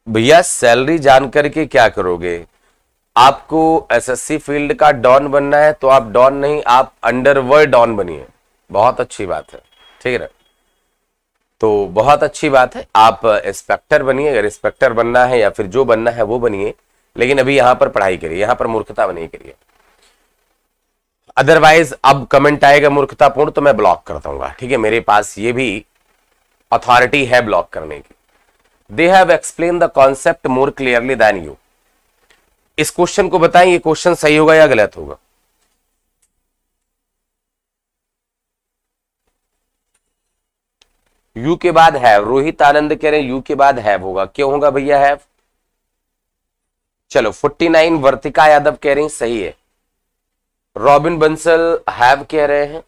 भैया सैलरी जान करके क्या करोगे आपको एसएससी फील्ड का डॉन बनना है तो आप डॉन नहीं आप अंडरवर्ल्ड डॉन बनिए बहुत अच्छी बात है ठीक है ना तो बहुत अच्छी बात है आप इंस्पेक्टर बनिए अगर इंस्पेक्टर बनना है या फिर जो बनना है वो बनिए लेकिन अभी यहां पर पढ़ाई करिए यहां पर मूर्खता नहीं करिए अदरवाइज अब कमेंट आएगा मूर्खतापूर्ण तो मैं ब्लॉक कर दूंगा ठीक है मेरे पास ये भी अथॉरिटी है ब्लॉक करने की they have explain the concept more clearly than you इस क्वेश्चन को बताएं ये क्वेश्चन सही होगा या गलत होगा यू के बाद हैव रोहित आनंद कह रहे हैं यू के बाद हैव होगा क्यों होगा भैया हैव चलो 49 वर्तिका यादव कह रहे हैं सही है रॉबिन बंसल हैव कह रहे हैं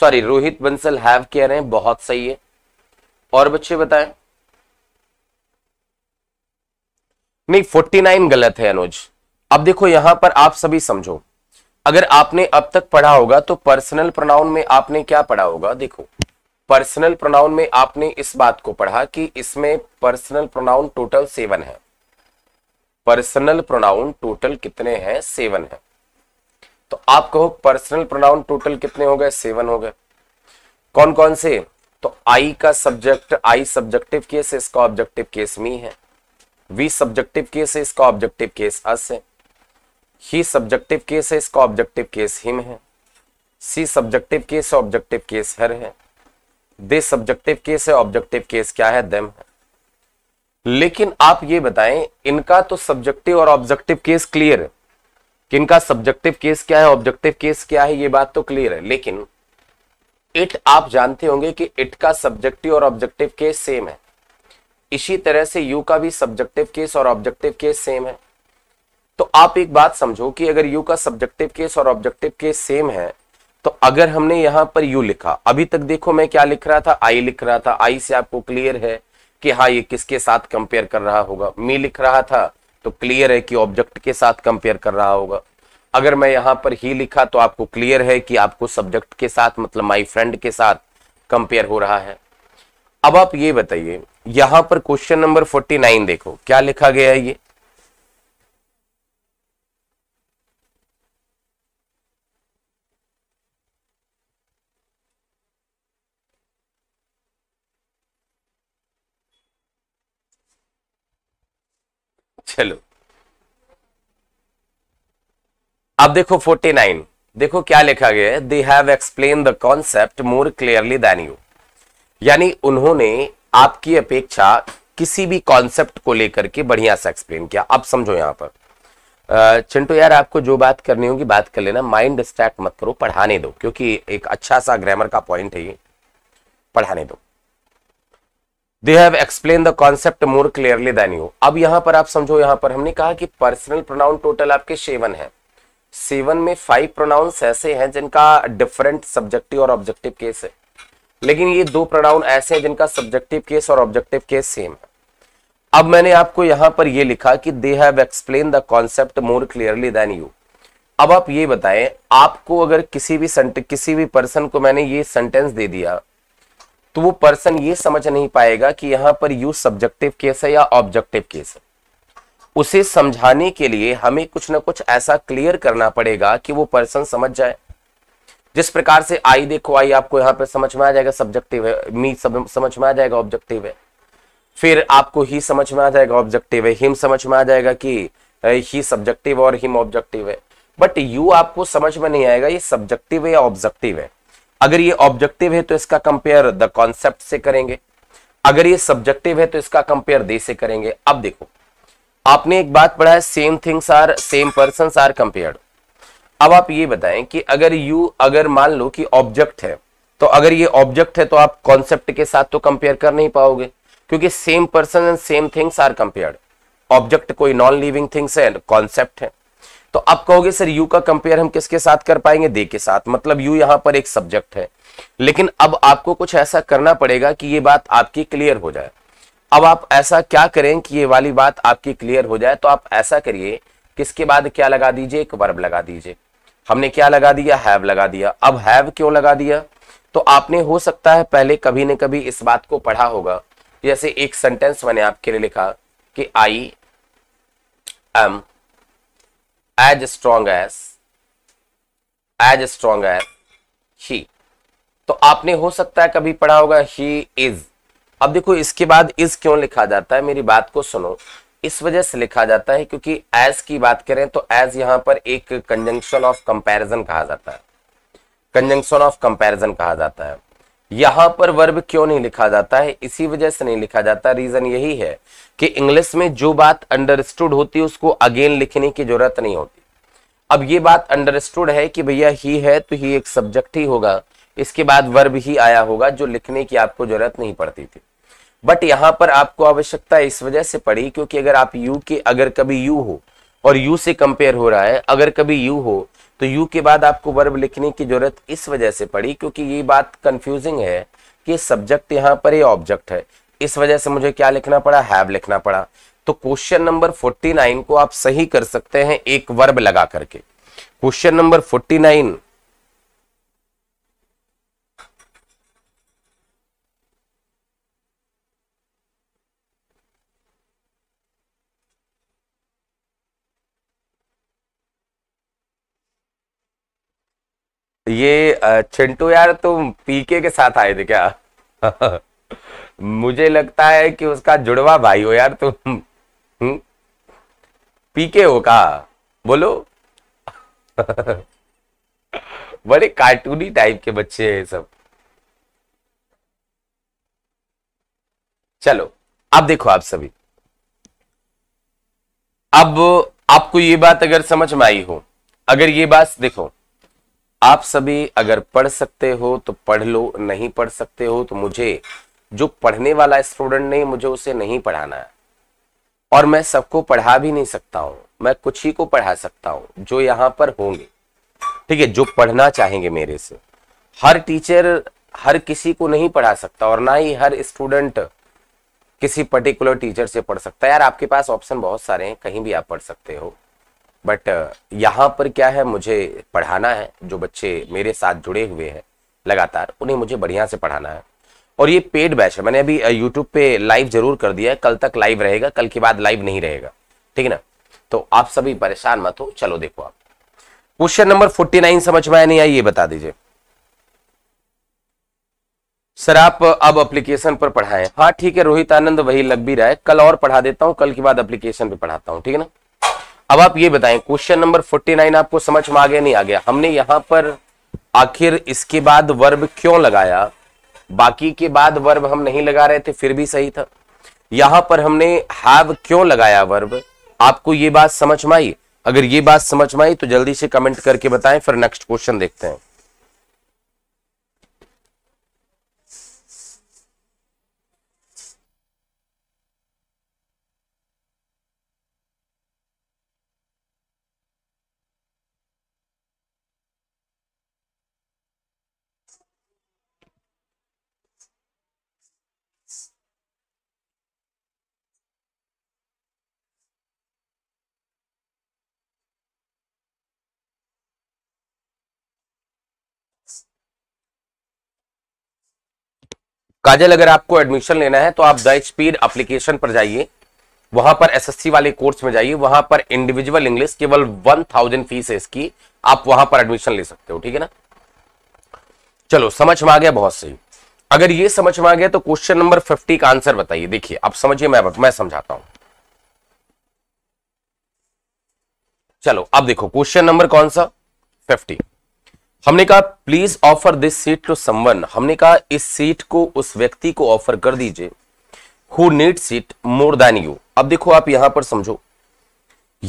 सॉरी रोहित बंसल हैव कह रहे हैं बहुत सही है और बच्चे बताएं नहीं 49 गलत है अनुज अब देखो यहां पर आप सभी समझो अगर आपने अब तक पढ़ा होगा तो पर्सनल प्रोनाउन में आपने क्या पढ़ा होगा देखो पर्सनल प्रोनाउन में आपने इस बात को पढ़ा कि इसमें पर्सनल प्रोनाउन टोटल सेवन है पर्सनल प्रोनाउन टोटल कितने हैं सेवन है तो आप कहो पर्सनल प्रोनाउन टोटल कितने हो गए सेवन हो गए कौन कौन से तो आई का सब्जेक्ट आई सब्जेक्टिव केस इसका ऑब्जेक्टिव केस मी है वी सब्जेक्टिव केस है इसका ऑब्जेक्टिव केस अस है ही सब्जेक्टिव केस है इसका ऑब्जेक्टिव केस हिम है she subjective case objective case her है दे सब्जेक्टिव केस है ऑब्जेक्टिव केस क्या है देम है लेकिन आप ये बताएं इनका तो सब्जेक्टिव और ऑब्जेक्टिव केस क्लियर है कि इनका सब्जेक्टिव केस क्या है ऑब्जेक्टिव केस क्या है ये बात तो क्लियर है लेकिन इट आप जानते होंगे कि इट का सब्जेक्टिव और ऑब्जेक्टिव केस सेम है इसी तरह से यू का भी सब्जेक्टिव केस और ऑब्जेक्टिव केस सेम है तो आप एक बात समझो कि अगर यू का सब्जेक्टिव केस और ऑब्जेक्टिव केस सेम है तो अगर हमने यहां पर यू लिखा अभी तक देखो मैं क्या लिख रहा था आई लिख रहा था आई से आपको क्लियर है कि हाँ ये किसके साथ कंपेयर कर रहा होगा मी लिख रहा था तो क्लियर है कि ऑब्जेक्ट के साथ कंपेयर कर रहा होगा अगर मैं यहां पर ही लिखा तो आपको क्लियर है कि आपको सब्जेक्ट के साथ मतलब माई फ्रेंड के साथ कंपेयर हो रहा है अब आप ये बताइए यहां पर क्वेश्चन नंबर फोर्टी नाइन देखो क्या लिखा गया है ये चलो अब देखो 49 देखो क्या लिखा गया है they have explain the concept more clearly than you यानी उन्होंने आपकी अपेक्षा किसी भी कॉन्सेप्ट को लेकर के बढ़िया से एक्सप्लेन किया अब समझो यहां पर चिंटू यार आपको जो बात करनी होगी बात कर लेना माइंड डिस्ट्रैक्ट मत करो पढ़ाने दो क्योंकि एक अच्छा सा ग्रामर का पॉइंट है ये पढ़ाने दो they have explain the concept more clearly than you अब यहां पर आप समझो यहां पर हमने कहा कि पर्सनल प्रोनाउन टोटल आपके सेवन है सेवन में फाइव प्रोनाउंस ऐसे हैं जिनका डिफरेंट सब्जेक्टिव और ऑब्जेक्टिव केस है लेकिन ये दो प्रोनाउन ऐसे हैं जिनका सब्जेक्टिव केस और ऑब्जेक्टिव केस सेम है अब मैंने आपको यहां पर ये लिखा कि they have explain the concept more clearly than you अब आप ये बताएं आपको अगर किसी भी किसी भी पर्सन को मैंने ये सेंटेंस दे दिया तो वो पर्सन ये समझ नहीं पाएगा कि यहां पर यू सब्जेक्टिव केस है या ऑब्जेक्टिव केस है उसे समझाने के लिए हमें कुछ ना कुछ ऐसा क्लियर करना पड़ेगा कि वो पर्सन समझ जाए जिस प्रकार से आई देखो आई आपको यहाँ पे समझ में आ जाएगा सब्जेक्टिव है मी सब, समझ में आ जाएगा ऑब्जेक्टिव है फिर आपको ही समझ में आ जाएगा ऑब्जेक्टिव है हिम समझ में आ जाएगा कि ही सब्जेक्टिव और हिम ऑब्जेक्टिव है बट यू आपको समझ में नहीं आएगा ये सब्जेक्टिव है या ऑब्जेक्टिव है अगर ये ऑब्जेक्टिव है तो इसका कंपेयर द कॉन्सेप्ट से करेंगे अगर ये सब्जेक्टिव है तो इसका कंपेयर दे से करेंगे अब देखो आपने एक बात पढ़ा है same things are same person are compared अब आप ये बताएं कि अगर यू अगर मान लो कि ऑब्जेक्ट है तो अगर ये ऑब्जेक्ट है तो आप कॉन्सेप्ट के साथ तो कंपेयर कर नहीं पाओगे क्योंकि same person and same things are compared object कोई नॉन लिविंग थिंग्स है कॉन्सेप्ट है तो आप कहोगे सर यू का कंपेयर हम किसके साथ कर पाएंगे दे के साथ मतलब यू यहां पर एक सब्जेक्ट है लेकिन अब आपको कुछ ऐसा करना पड़ेगा कि ये बात आपकी क्लियर हो जाए अब आप ऐसा क्या करें कि ये वाली बात आपकी क्लियर हो जाए तो आप ऐसा करिए किसके बाद क्या लगा दीजिए एक वर्ब लगा दीजिए हमने क्या लगा दिया हैव लगा दिया अब हैव क्यों लगा दिया तो आपने हो सकता है पहले कभी न कभी इस बात को पढ़ा होगा जैसे एक सेंटेंस मैंने आपके लिए लिखा कि I am as strong as as strong as he तो आपने हो सकता है कभी पढ़ा होगा ही इज अब देखो इसके बाद इज क्यों लिखा जाता है मेरी बात को सुनो इस वजह से लिखा जाता है क्योंकि एज की बात करें तो एज यहां पर एक कंजंक्शन ऑफ कंपैरिजन कहा जाता है कंजंक्शन ऑफ कंपैरिजन कहा जाता है यहां पर वर्ब क्यों नहीं लिखा जाता है इसी वजह से नहीं लिखा जाता रीजन यही है कि इंग्लिश में जो बात अंडरस्टूड होती है उसको अगेन लिखने की जरूरत नहीं होती अब ये बात अंडरस्टूड है कि भैया ही है तो ही एक सब्जेक्ट ही होगा इसके बाद वर्ब ही आया होगा जो लिखने की आपको जरूरत नहीं पड़ती थी बट यहां पर आपको आवश्यकता इस वजह से पड़ी क्योंकि अगर आप यू के अगर कभी यू हो और यू से कंपेयर हो रहा है अगर कभी यू हो तो यू के बाद आपको वर्ब लिखने की जरूरत इस वजह से पड़ी क्योंकि ये बात कंफ्यूजिंग है कि सब्जेक्ट यहां पर ये ऑब्जेक्ट है इस वजह से मुझे क्या लिखना पड़ा हैव लिखना पड़ा तो क्वेश्चन नंबर 49 को आप सही कर सकते हैं एक वर्ब लगा करके क्वेश्चन नंबर 49 ये चिंटू यार तुम तो पीके के साथ आए थे क्या *laughs* मुझे लगता है कि उसका जुड़वा भाई हो यार तुम हम्म? पीके हो का बोलो *laughs* बड़े कार्टूनी टाइप के बच्चे हैं सब चलो अब देखो आप सभी अब आपको ये बात अगर समझ में आई हो अगर ये बात देखो आप सभी अगर पढ़ सकते हो तो पढ़ लो नहीं पढ़ सकते हो तो मुझे जो पढ़ने वाला स्टूडेंट नहीं मुझे उसे नहीं पढ़ाना है और मैं सबको पढ़ा भी नहीं सकता हूं मैं कुछ ही को पढ़ा सकता हूं जो यहां पर होंगे ठीक है जो पढ़ना चाहेंगे मेरे से हर टीचर हर किसी को नहीं पढ़ा सकता और ना ही हर स्टूडेंट किसी पर्टिकुलर टीचर से पढ़ सकता है यार आपके पास ऑप्शन बहुत सारे हैं कहीं भी आप पढ़ सकते हो बट uh, यहाँ पर क्या है मुझे पढ़ाना है जो बच्चे मेरे साथ जुड़े हुए हैं लगातार उन्हें मुझे बढ़िया से पढ़ाना है और ये पेड बैच है मैंने अभी यूट्यूब uh, पे लाइव जरूर कर दिया है कल तक लाइव रहेगा कल के बाद लाइव नहीं रहेगा ठीक है ना तो आप सभी परेशान मत हो चलो देखो आप क्वेश्चन नंबर फोर्टी नाइन समझ में आया नहीं आई ये बता दीजिए सर आप uh, अब एप्लीकेशन पर पढ़ाएं हाँ ठीक है रोहित आनंद वही लग भी रहा है कल और पढ़ा देता हूं कल के बाद एप्लीकेशन पे पढ़ाता हूँ ठीक है ना अब आप ये बताएं क्वेश्चन नंबर 49 आपको समझ में आ गया नहीं आ गया हमने यहां पर आखिर इसके बाद वर्ब क्यों लगाया बाकी के बाद वर्ब हम नहीं लगा रहे थे फिर भी सही था यहां पर हमने हैव क्यों लगाया वर्ब आपको ये बात समझ में आई अगर ये बात समझ में आई तो जल्दी से कमेंट करके बताएं फिर नेक्स्ट क्वेश्चन देखते हैं काजल अगर आपको एडमिशन लेना है तो आप द स्पीड अप्लीकेशन पर जाइए वहां पर एसएससी वाले कोर्स में जाइए वहां पर इंडिविजुअल इंग्लिश केवल वन थाउजेंड फीस है इसकी आप वहां पर एडमिशन ले सकते हो ठीक है ना चलो समझ में आ गया बहुत सही अगर ये समझ में आ गया तो क्वेश्चन नंबर फिफ्टी का आंसर बताइए देखिए आप समझिए मैं मैं समझाता हूं चलो अब देखो क्वेश्चन नंबर कौन सा फिफ्टी हमने कहा please offer this seat to someone हमने कहा इस सीट को उस व्यक्ति को ऑफर कर दीजिए who need seat more than you अब देखो आप यहां पर समझो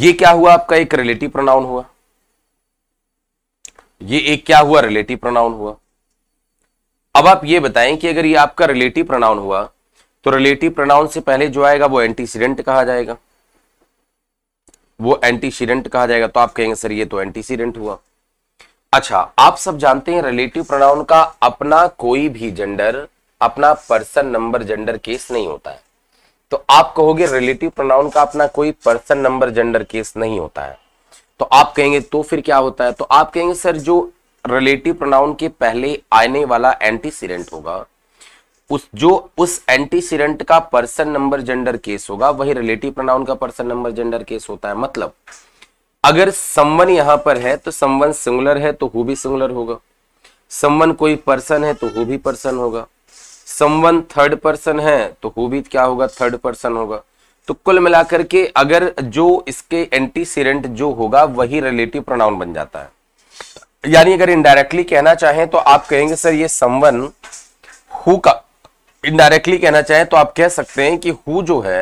ये क्या हुआ आपका एक रिलेटिव प्रोनाउन हुआ ये एक क्या हुआ रिलेटिव प्रोनाउन हुआ अब आप ये बताएं कि अगर ये आपका रिलेटिव प्रोनाउन हुआ तो रिलेटिव प्रोनाउन से पहले जो आएगा वो एंटीसीडेंट कहा जाएगा वो एंटीसीडेंट कहा जाएगा तो आप कहेंगे सर ये तो एंटीसीडेंट हुआ अच्छा आप सब जानते हैं रिलेटिव प्रोनाउन का अपना कोई भी जेंडर अपना पर्सन नंबर जेंडर केस नहीं होता है तो आप कहोगे रिलेटिव प्रोनाउन का अपना कोई पर्सन नंबर जेंडर केस नहीं होता है तो आप कहेंगे तो फिर क्या होता है तो आप कहेंगे सर जो रिलेटिव प्रोनाउन के पहले आने वाला एंटीसीडेंट होगा उस जो उस एंटीसीडेंट का पर्सन नंबर जेंडर केस होगा वही रिलेटिव प्रोनाउन का पर्सन नंबर जेंडर केस होता है मतलब अगर समवन यहां पर है तो समवन सिंगुलर है तो हु भी सिंगुलर होगा समवन कोई पर्सन है तो हु भी पर्सन होगा समवन थर्ड पर्सन है तो हु भी क्या होगा थर्ड पर्सन होगा तो कुल मिलाकर के अगर जो इसके एंटीसीडेंट जो होगा वही रिलेटिव प्रोनाउन बन जाता है यानी अगर इनडायरेक्टली कहना चाहें तो आप कहेंगे सर ये समवन हु का इनडायरेक्टली कहना चाहें तो आप कह सकते हैं कि हु जो है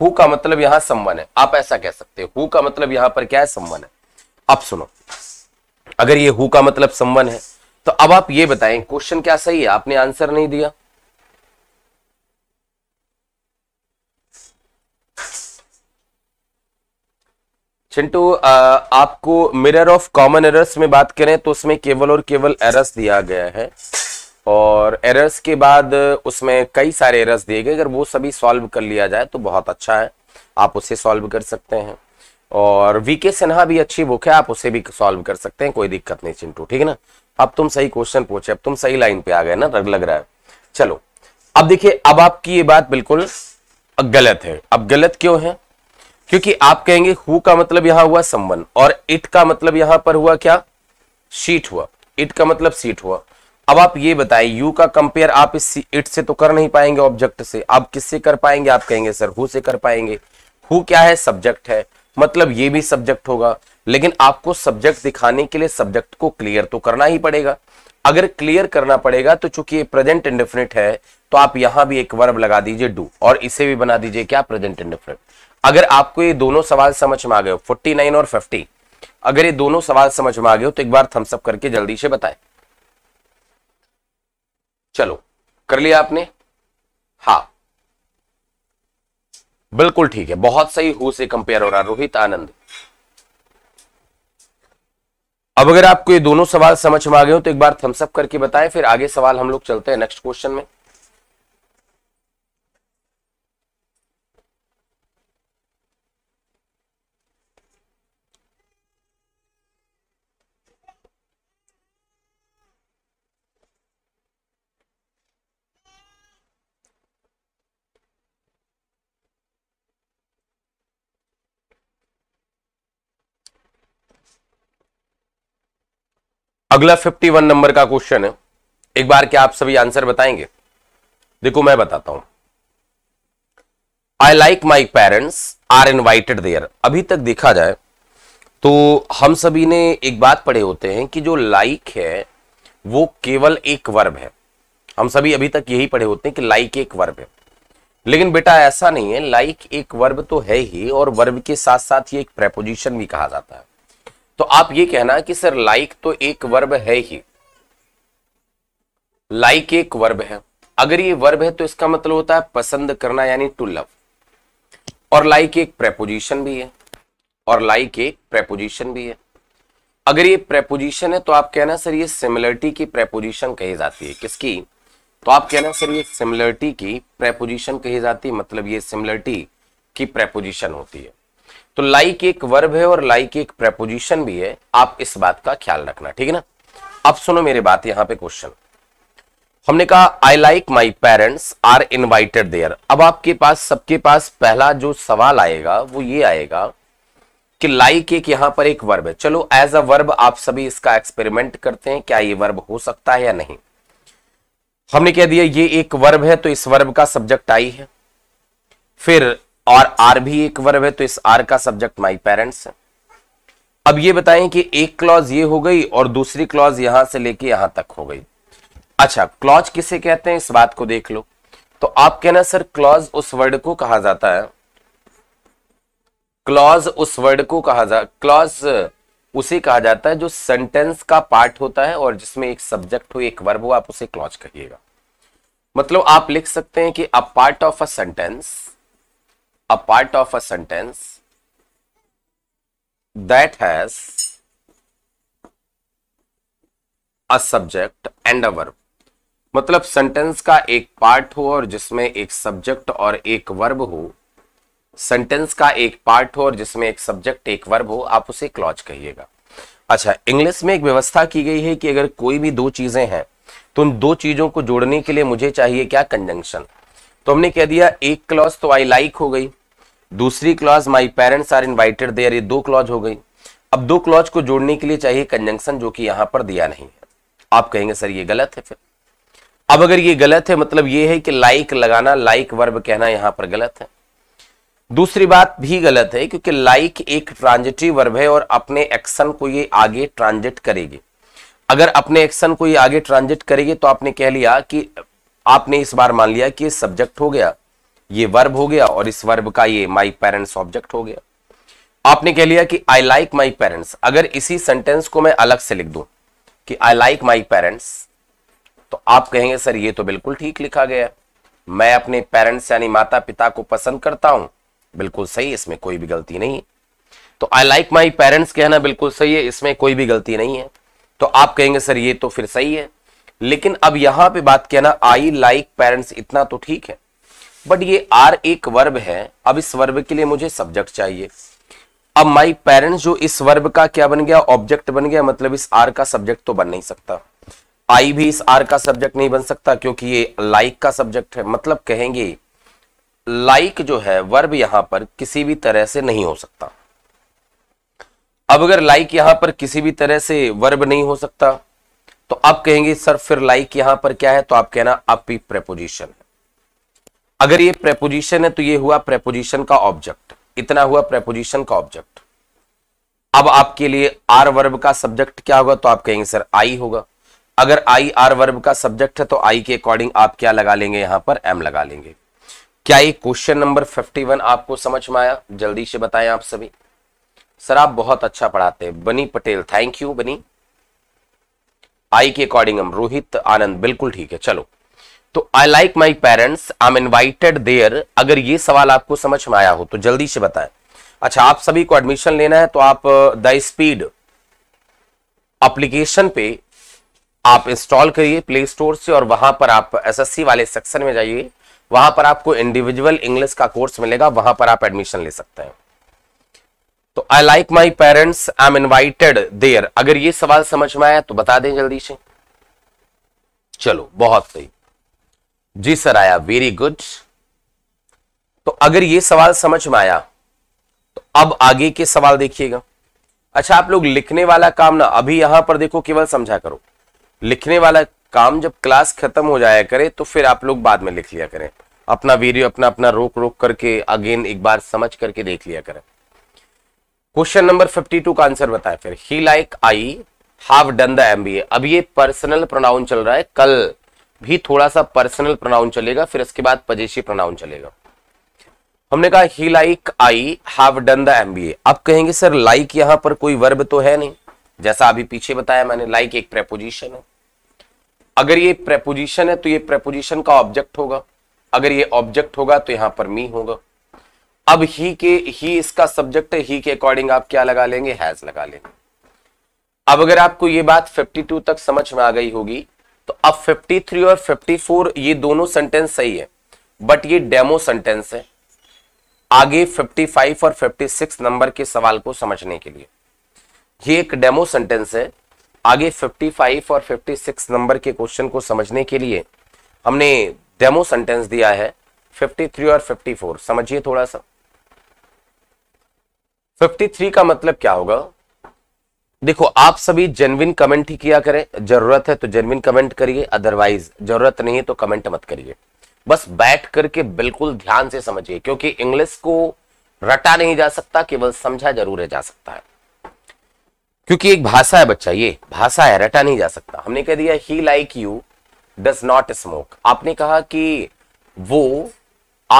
हु का मतलब यहां संबंध है आप ऐसा कह सकते हैं हु का मतलब यहां पर क्या है समवन है अब सुनो अगर ये हु का मतलब संबंध है तो अब आप ये बताएं क्वेश्चन क्या सही है आपने आंसर नहीं दिया चिंटू आपको मिरर ऑफ कॉमन एरर्स में बात करें तो उसमें केवल और केवल एरर्स दिया गया है और एरर्स के बाद उसमें कई सारे एरर्स दिए गए अगर वो सभी सॉल्व कर लिया जाए तो बहुत अच्छा है आप उसे सॉल्व कर सकते हैं और वीके सिन्हा भी अच्छी बुक है आप उसे भी सॉल्व कर सकते हैं कोई दिक्कत नहीं चिंटू ठीक है ना अब तुम सही क्वेश्चन पूछे अब तुम सही लाइन पे आ गए ना लग रहा है चलो अब देखिए अब आपकी ये बात बिल्कुल गलत है अब गलत क्यों है क्योंकि आप कहेंगे हु का मतलब यहां हुआ संबंध और इट का मतलब यहां पर हुआ क्या सीट हुआ इट का मतलब सीट हुआ अब आप ये बताएं यू का कंपेयर आप इस इट से तो कर नहीं पाएंगे ऑब्जेक्ट से आप किससे कर पाएंगे आप कहेंगे सर हु से कर पाएंगे हु क्या है सब्जेक्ट है मतलब ये भी सब्जेक्ट होगा लेकिन आपको सब्जेक्ट दिखाने के लिए सब्जेक्ट को क्लियर तो करना ही पड़ेगा अगर क्लियर करना पड़ेगा तो चूंकि ये प्रेजेंट इंडिफिनिट है तो आप यहां भी एक वर्ब लगा दीजिए डू और इसे भी बना दीजिए क्या प्रेजेंट इंडिफिनिट अगर आपको ये दोनों सवाल समझ में आ गए फोर्टी नाइन और फिफ्टी अगर ये दोनों सवाल समझ में आ गए हो तो एक बार थम्सअप करके जल्दी से बताएं चलो कर लिया आपने हा बिल्कुल ठीक है बहुत सही हु से कंपेयर हो रहा रोहित आनंद अब अगर आपको ये दोनों सवाल समझ में आ गए हो तो एक बार थम्सअप करके बताएं फिर आगे सवाल हम लोग चलते हैं नेक्स्ट क्वेश्चन में अगला 51 नंबर का क्वेश्चन है एक बार क्या आप सभी आंसर बताएंगे देखो मैं बताता हूं I like my parents are invited there अभी तक देखा जाए तो हम सभी ने एक बात पढ़े होते हैं कि जो लाइक है वो केवल एक वर्ब है हम सभी अभी तक यही पढ़े होते हैं कि लाइक एक वर्ब है लेकिन बेटा ऐसा नहीं है लाइक एक वर्ब तो है ही और वर्ब के साथ साथ ये एक प्रेपोजिशन भी कहा जाता है तो आप ये कहना कि सर लाइक तो एक वर्ब है ही लाइक एक वर्ब है अगर ये वर्ब है तो इसका मतलब होता है पसंद करना यानी टू लव और लाइक एक प्रेपोजिशन भी है और लाइक एक प्रेपोजिशन भी है अगर ये प्रेपोजिशन है तो आप कहना सर ये सिमिलरिटी की प्रेपोजिशन कही जाती है किसकी तो आप कहना सर ये सिमिलरिटी की प्रेपोजिशन कही जाती है मतलब ये सिमिलरिटी की प्रेपोजिशन होती है तो लाइक एक वर्ब है और लाइक एक प्रेपोजिशन भी है आप इस बात का ख्याल रखना ठीक है ना अब सुनो मेरी बात यहां पे क्वेश्चन हमने कहा I like my parents are invited there अब आपके पास सबके पास पहला जो सवाल आएगा वो ये आएगा कि लाइक एक यहां पर एक वर्ब है चलो एज अ वर्ब आप सभी इसका एक्सपेरिमेंट करते हैं क्या ये वर्ब हो सकता है या नहीं हमने कह दिया ये एक वर्ब है तो इस वर्ब का सब्जेक्ट आई है फिर और आर भी एक वर्ब है तो इस आर का सब्जेक्ट माई पेरेंट्स है अब ये बताएं कि एक क्लॉज ये हो गई और दूसरी क्लॉज यहां से लेके यहां तक हो गई अच्छा क्लॉज किसे कहते हैं इस बात को देख लो तो आप कहना सर क्लॉज उस वर्ड को कहा जाता है क्लॉज उस वर्ड को कहा जा क्लॉज उसे कहा जाता है जो सेंटेंस का पार्ट होता है और जिसमें एक सब्जेक्ट हो एक वर्ब हो आप उसे क्लॉज कहिएगा मतलब आप लिख सकते हैं कि a part of a sentence a part of a sentence that has a subject and a verb मतलब सेंटेंस का एक पार्ट हो और जिसमें एक सब्जेक्ट और एक वर्ब हो सेंटेंस का एक पार्ट हो और जिसमें एक सब्जेक्ट एक वर्ब हो आप उसे क्लॉज कहिएगा अच्छा इंग्लिश में एक व्यवस्था की गई है कि अगर कोई भी दो चीजें हैं तो उन दो चीजों को जोड़ने के लिए मुझे चाहिए क्या कंजंक्शन तो हमने कह दिया एक क्लॉज तो आई लाइक like हो गई दूसरी clause my parents are invited there ये दो क्लॉज हो गई अब दो क्लॉज को जोड़ने के लिए चाहिए कंजंक्शन जो कि यहां पर दिया नहीं है आप कहेंगे सर ये गलत है फिर अब अगर ये गलत है मतलब ये है कि लाइक लगाना लाइक वर्ब कहना यहां पर गलत है दूसरी बात भी गलत है क्योंकि लाइक एक ट्रांजिटिव वर्ब है और अपने एक्शन को ये आगे ट्रांजिट करेगी अगर अपने एक्शन को ये आगे ट्रांजिट करेगी तो आपने कह लिया कि आपने इस बार मान लिया कि सब्जेक्ट हो गया ये वर्ब हो गया और इस वर्ब का ये माई पेरेंट्स ऑब्जेक्ट हो गया आपने कह लिया कि आई लाइक माई पेरेंट्स अगर इसी सेंटेंस को मैं अलग से लिख दू कि आई लाइक माई पेरेंट्स तो आप कहेंगे सर ये तो बिल्कुल ठीक लिखा गया मैं अपने पेरेंट्स यानी माता पिता को पसंद करता हूं बिल्कुल सही इसमें कोई भी गलती नहीं है तो आई लाइक माई पेरेंट्स कहना बिल्कुल सही है इसमें कोई भी गलती नहीं है तो आप कहेंगे सर ये तो फिर सही है लेकिन अब यहां पे बात किया ना आई लाइक पेरेंट्स इतना तो ठीक है बट ये आर एक वर्ब है अब इस वर्ब के लिए मुझे सब्जेक्ट चाहिए अब माई पेरेंट्स जो इस वर्ब का क्या बन गया ऑब्जेक्ट बन गया मतलब इस आर का सब्जेक्ट तो बन नहीं सकता आई भी इस आर का सब्जेक्ट नहीं बन सकता क्योंकि ये लाइक का सब्जेक्ट है मतलब कहेंगे लाइक like जो है वर्ब यहां पर किसी भी तरह से नहीं हो सकता अब अगर लाइक like यहां पर किसी भी तरह से वर्ब नहीं हो सकता तो आप कहेंगे सर फिर लाइक like यहां पर क्या है तो आप कहना अपी प्रेपोजिशन है अगर ये प्रेपोजिशन है तो ये हुआ प्रेपोजिशन का ऑब्जेक्ट इतना हुआ प्रेपोजिशन का ऑब्जेक्ट अब आपके लिए आर वर्ब का सब्जेक्ट क्या होगा तो आप कहेंगे सर आई होगा अगर आई आर वर्ब का सब्जेक्ट है तो आई के अकॉर्डिंग आप क्या लगा लेंगे यहां पर एम लगा लेंगे क्या ये क्वेश्चन नंबर 51 आपको समझ में आया जल्दी से बताएं आप सभी सर आप बहुत अच्छा पढ़ाते हैं बनी पटेल थैंक यू बनी आई के अकॉर्डिंग हम रोहित आनंद बिल्कुल ठीक है चलो तो I like my parents I am invited there अगर ये सवाल आपको समझ में आया हो तो जल्दी से बताएं अच्छा आप सभी को एडमिशन लेना है तो आप द स्पीड अप्लीकेशन पे आप इंस्टॉल करिए प्ले स्टोर से और वहां पर आप एसएससी वाले सेक्शन में जाइए वहां पर आपको इंडिविजुअल इंग्लिश का कोर्स मिलेगा वहां पर आप एडमिशन ले सकते हैं तो I like my parents I am invited there अगर ये सवाल समझ में आया तो बता दें जल्दी से चलो बहुत सही जी सर आया वेरी गुड तो अगर ये सवाल समझ में आया तो अब आगे के सवाल देखिएगा अच्छा आप लोग लिखने वाला काम ना अभी यहां पर देखो केवल समझा करो लिखने वाला काम जब क्लास खत्म हो जाया करे तो फिर आप लोग बाद में लिख लिया करें अपना वीडियो अपना अपना रोक रोक करके अगेन एक बार समझ करके देख लिया करें क्वेश्चन नंबर फिफ्टी टू का आंसर बताया फिर he like I have done the MBA अब ये पर्सनल प्रोनाउन चल रहा है कल भी थोड़ा सा पर्सनल प्रोनाउन चलेगा फिर इसके बाद पजेशी प्रोनाउन चलेगा हमने कहा he like I have done the MBA अब कहेंगे सर लाइक like यहां पर कोई वर्ब तो है नहीं जैसा अभी पीछे बताया मैंने लाइक like एक प्रेपोजिशन है अगर ये प्रेपोजिशन है तो ये प्रेपोजिशन का ऑब्जेक्ट होगा अगर ये ऑब्जेक्ट होगा तो यहां पर मी होगा अब ही के ही इसका सब्जेक्ट है ही के अकॉर्डिंग आप क्या लगा लेंगे हैज लगा लेंगे अब अगर आपको ये बात 52 तक समझ में आ गई होगी तो अब 53 और 54 ये दोनों सेंटेंस सही है बट ये डेमो सेंटेंस है आगे 55 और 56 नंबर के सवाल को समझने के लिए ये एक डेमो सेंटेंस है आगे 55 और 56 नंबर के क्वेश्चन को समझने के लिए हमने डेमो सेंटेंस दिया है 53 और 54 समझिए थोड़ा सा 53 का मतलब क्या होगा देखो आप सभी जेनविन कमेंट ही किया करें जरूरत है तो जेनविन कमेंट करिए अदरवाइज जरूरत नहीं है तो कमेंट मत करिए बस बैठ करके बिल्कुल ध्यान से समझिए क्योंकि इंग्लिश को रटा नहीं जा सकता केवल समझा जरूर है जा सकता है क्योंकि एक भाषा है बच्चा ये भाषा है रटा नहीं जा सकता हमने कह दिया he like you does not smoke आपने कहा कि वो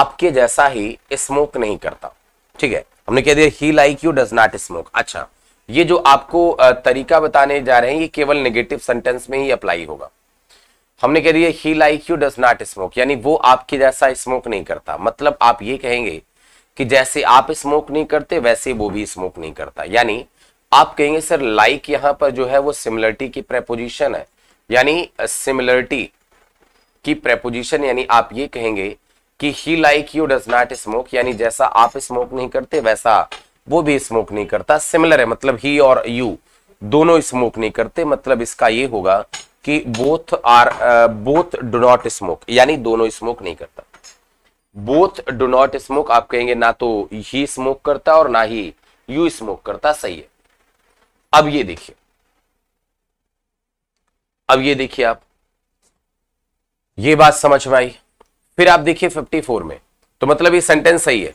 आपके जैसा ही स्मोक नहीं करता ठीक है हमने कह दिया he like you does not smoke अच्छा ये जो आपको तरीका बताने जा रहे हैं ये केवल नेगेटिव सेंटेंस में ही अप्लाई होगा हमने कह दिया he like you does not smoke यानी वो आपके जैसा स्मोक नहीं करता मतलब आप ये कहेंगे कि जैसे आप स्मोक नहीं करते वैसे वो भी स्मोक नहीं करता यानी आप कहेंगे सर लाइक like यहां पर जो है वो सिमिलरिटी की प्रेपोजिशन है यानी सिमिलरिटी की प्रेपोजिशन यानी आप ये कहेंगे कि he like you does not smoke यानी जैसा आप स्मोक नहीं करते वैसा वो भी स्मोक नहीं करता सिमिलर है मतलब ही और यू दोनों स्मोक नहीं करते मतलब इसका ये होगा कि both are both do not smoke यानी दोनों स्मोक नहीं करता बोथ डू नॉट स्मोक आप कहेंगे ना तो ही स्मोक करता और ना ही यू स्मोक करता सही है अब ये देखिए अब ये देखिए आप ये बात समझ में आई फिर आप देखिए 54 में तो मतलब ये सेंटेंस सही है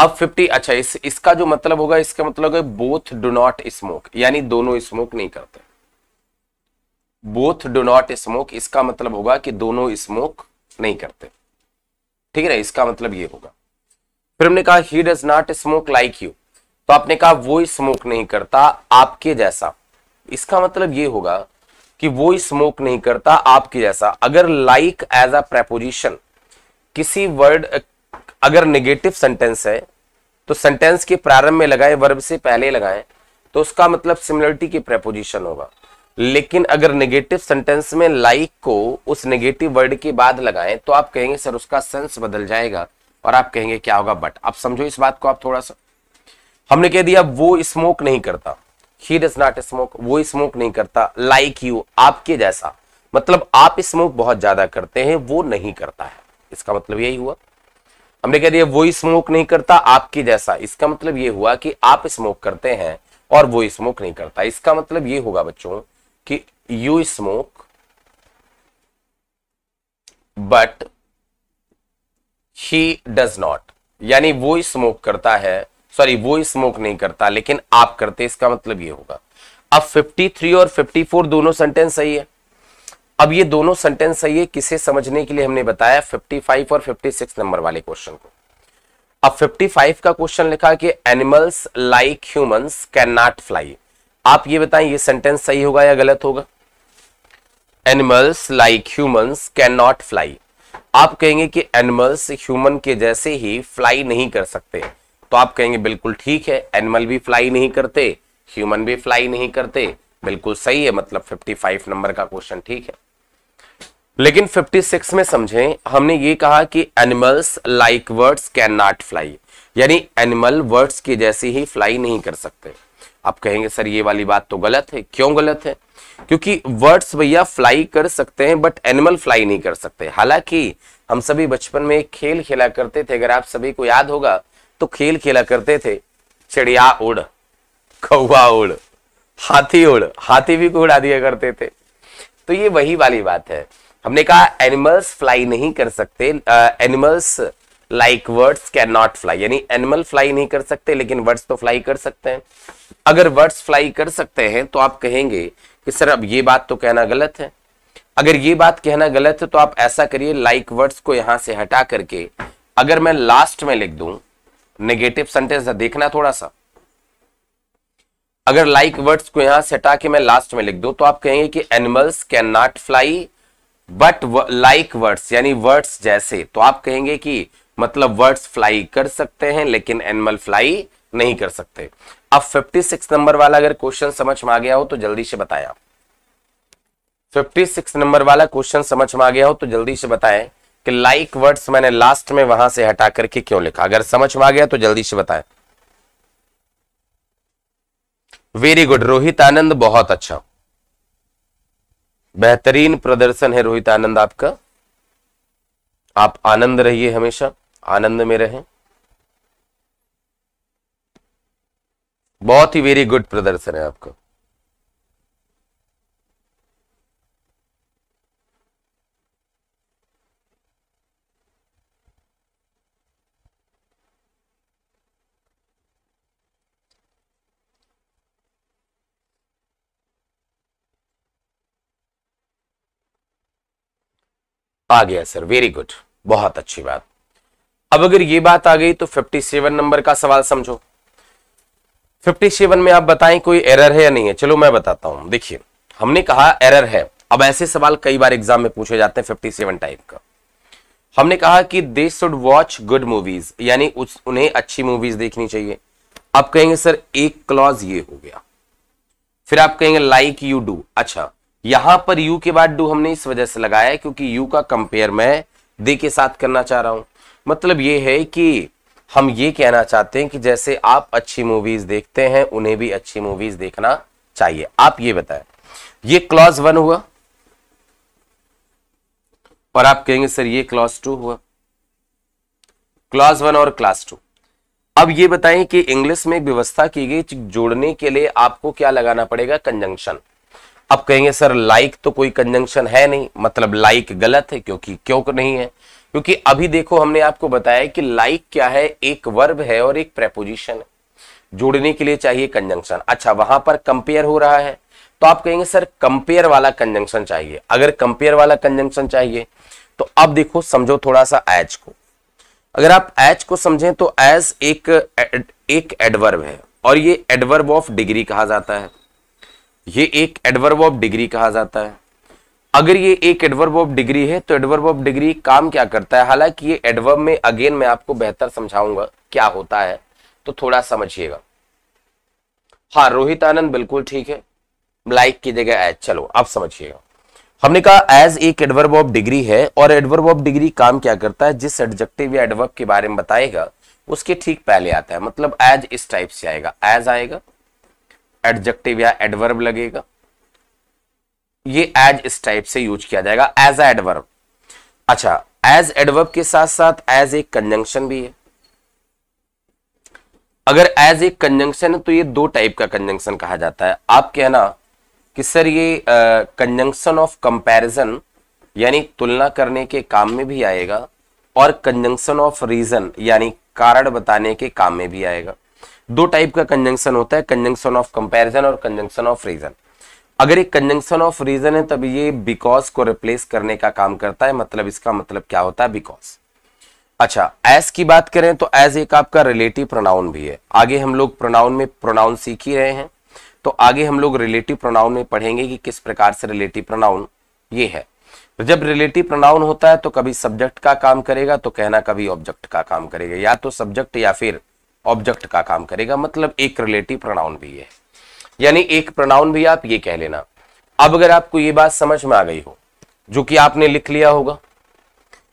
अब 50 अच्छा इस इसका जो मतलब होगा इसका मतलब है बोथ डू नॉट स्मोक यानी दोनों स्मोक नहीं करते बोथ डू नॉट स्मोक इसका मतलब होगा कि दोनों स्मोक नहीं करते ठीक है ना इसका मतलब ये होगा फिर हमने कहा he does not smoke like you तो आपने कहा वो स्मोक नहीं करता आपके जैसा इसका मतलब ये होगा कि वो स्मोक नहीं करता आपके जैसा अगर लाइक एज अ प्रेपोजिशन किसी वर्ड अगर नेगेटिव सेंटेंस है तो सेंटेंस के प्रारंभ में लगाए वर्ब से पहले लगाए तो उसका मतलब सिमिलरिटी की प्रेपोजिशन होगा लेकिन अगर नेगेटिव सेंटेंस में लाइक like को उस नेगेटिव वर्ड के बाद लगाएं तो आप कहेंगे सर उसका सेंस बदल जाएगा और आप कहेंगे क्या होगा बट आप समझो इस बात को आप थोड़ा सा हमने कह दिया वो स्मोक नहीं करता ही डज नॉट स्मोक वो स्मोक नहीं करता लाइक like यू आपके जैसा मतलब आप स्मोक बहुत ज्यादा करते हैं वो नहीं करता है इसका मतलब यही हुआ हमने कह दिया वो स्मोक नहीं करता आपकी जैसा इसका मतलब ये हुआ कि आप स्मोक करते हैं और वो स्मोक नहीं करता इसका मतलब ये होगा बच्चों कि you smoke but he does not यानी वो स्मोक करता है सॉरी वो स्मोक नहीं करता लेकिन आप करते इसका मतलब ये होगा अब 53 और 54 दोनों सेंटेंस सही है अब ये दोनों सेंटेंस सही है किसे समझने के लिए हमने बताया 55 और 56 नंबर वाले क्वेश्चन को अब 55 का क्वेश्चन लिखा कि animals like humans can not fly आप ये बताएं ये सेंटेंस सही होगा या गलत होगा animals like humans can not fly आप कहेंगे कि एनिमल्स ह्यूमन के जैसे ही फ्लाई नहीं कर सकते तो आप कहेंगे बिल्कुल ठीक है एनिमल भी फ्लाई नहीं करते ह्यूमन भी फ्लाई नहीं करते बिल्कुल सही है मतलब 55 नंबर का क्वेश्चन ठीक है लेकिन 56 में समझें हमने ये कहा कि animals like words can not fly यानी एनिमल वर्ड्स के जैसे ही फ्लाई नहीं कर सकते आप कहेंगे सर ये वाली बात तो गलत है क्यों गलत है क्योंकि वर्ड्स भैया फ्लाई कर सकते हैं बट एनिमल फ्लाई नहीं कर सकते हालांकि हम सभी बचपन में एक खेल खेला करते थे अगर आप सभी को याद होगा तो खेल खेला करते थे चिड़िया उड़ कौआ उड़ हाथी उड़ हाथी भी को उड़ा दिया करते थे तो ये वही वाली बात है हमने कहा एनिमल्स फ्लाई नहीं कर सकते animals like words can not fly यानी एनिमल फ्लाई नहीं कर सकते लेकिन वर्ड्स तो फ्लाई कर सकते हैं अगर वर्ड्स फ्लाई कर सकते हैं तो आप कहेंगे कि सर अब ये बात तो कहना गलत है अगर ये बात कहना गलत है तो आप ऐसा करिए लाइक वर्ड्स को यहां से हटा करके अगर मैं लास्ट में लिख दू नेगेटिव सेंटेंस देखना थोड़ा सा अगर लाइक like वर्ड्स को यहां से हटा के मैं लास्ट में लिख दू तो आप कहेंगे कि animals can not fly but like words यानी वर्ड्स जैसे तो आप कहेंगे कि मतलब वर्ड्स फ्लाई कर सकते हैं लेकिन एनिमल फ्लाई नहीं कर सकते अब 56 नंबर वाला अगर क्वेश्चन समझ में आ गया हो तो जल्दी से बताया 56 नंबर वाला क्वेश्चन समझ में आ गया हो तो जल्दी से बताएं कि लाइक वर्ड्स मैंने लास्ट में वहां से हटा करके क्यों लिखा अगर समझ में आ गया तो जल्दी से बताएं वेरी गुड रोहित आनंद बहुत अच्छा बेहतरीन प्रदर्शन है रोहित आनंद आपका आप आनंद रहिए हमेशा आनंद में रहें बहुत ही वेरी गुड प्रदर्शन है आपका आ गया सर वेरी गुड बहुत अच्छी बात अब अगर ये बात आ गई तो 57 नंबर का सवाल समझो 57 में आप बताएं कोई एरर है या नहीं है चलो मैं बताता हूं देखिए हमने कहा एरर है अब ऐसे सवाल कई बार एग्जाम में पूछे जाते हैं 57 टाइप का हमने कहा कि they should watch good movies यानी उन्हें अच्छी मूवीज देखनी चाहिए आप कहेंगे सर एक क्लॉज ये हो गया फिर आप कहेंगे लाइक यू डू अच्छा यहां पर यू के बाद डू हमने इस वजह से लगाया क्योंकि यू का कंपेयर मैं दे के साथ करना चाह रहा हूं मतलब ये है कि हम ये कहना चाहते हैं कि जैसे आप अच्छी मूवीज देखते हैं उन्हें भी अच्छी मूवीज देखना चाहिए आप ये बताएं ये क्लॉज वन हुआ और आप कहेंगे सर ये क्लॉज टू हुआ क्लॉज वन और क्लास टू अब ये बताएं कि इंग्लिश में व्यवस्था की गई जोड़ने के लिए आपको क्या लगाना पड़ेगा कंजंक्शन अब कहेंगे सर लाइक तो कोई कंजंक्शन है नहीं मतलब लाइक गलत है क्योंकि क्यों नहीं है क्योंकि अभी देखो हमने आपको बताया कि लाइक क्या है एक वर्ब है और एक प्रेपोजिशन है जोड़ने के लिए चाहिए कंजंक्शन अच्छा वहां पर कंपेयर हो रहा है तो आप कहेंगे सर कंपेयर वाला कंजंक्शन चाहिए अगर कंपेयर वाला कंजंक्शन चाहिए तो अब देखो समझो थोड़ा सा एच को अगर आप एच को समझें तो एज एक एक एडवर्ब है और ये एडवर्ब ऑफ डिग्री कहा जाता है ये एक एडवर्ब ऑफ डिग्री कहा जाता है अगर ये एक एडवर्ब ऑफ डिग्री है तो एडवर्ब ऑफ डिग्री काम क्या करता है हालांकि ये एडवर्ब में अगेन मैं आपको बेहतर समझाऊंगा क्या होता है तो थोड़ा समझिएगा हाँ रोहित आनंद बिल्कुल ठीक है लाइक की जगह एज चलो आप समझिएगा हमने कहा एज एक एडवर्ब ऑफ डिग्री है और एडवर्ब ऑफ डिग्री काम क्या करता है जिस एडजेक्टिव या एडवर्ब के बारे में बताएगा उसके ठीक पहले आता है मतलब एज इस टाइप से आएगा एज आएगा एडजेक्टिव या एडवर्ब लगेगा ये एज इस टाइप से यूज किया जाएगा एज अ एडवर्ब अच्छा एज एडवर्ब के साथ साथ एज एक कंजंक्शन भी है अगर एज एक कंजंक्शन है तो ये दो टाइप का कंजंक्शन कहा जाता है आप कहना कि सर ये कंजंक्शन ऑफ कंपैरिजन यानी तुलना करने के काम में भी आएगा और कंजंक्शन ऑफ रीजन यानी कारण बताने के काम में भी आएगा दो टाइप का कंजंक्शन होता है कंजंक्शन ऑफ कंपैरिजन और कंजंक्शन ऑफ रीजन अगर एक कंजंक्शन ऑफ रीजन है तब ये बिकॉज को रिप्लेस करने का काम करता है मतलब इसका मतलब क्या होता है बिकॉज अच्छा एस की बात करें तो एज एक आपका रिलेटिव प्रोनाउन भी है आगे हम लोग प्रोनाउन में प्रोनाउन सीख ही रहे हैं तो आगे हम लोग रिलेटिव प्रोनाउन में पढ़ेंगे कि किस प्रकार से रिलेटिव प्रोनाउन ये है तो जब रिलेटिव प्रोनाउन होता है तो कभी सब्जेक्ट का काम करेगा तो कहना कभी ऑब्जेक्ट का काम करेगा या तो सब्जेक्ट या फिर ऑब्जेक्ट का काम करेगा मतलब एक रिलेटिव प्रोनाउन भी है यानी एक प्रोनाउन भी आप ये कह लेना अब अगर आपको ये बात समझ में आ गई हो जो कि आपने लिख लिया होगा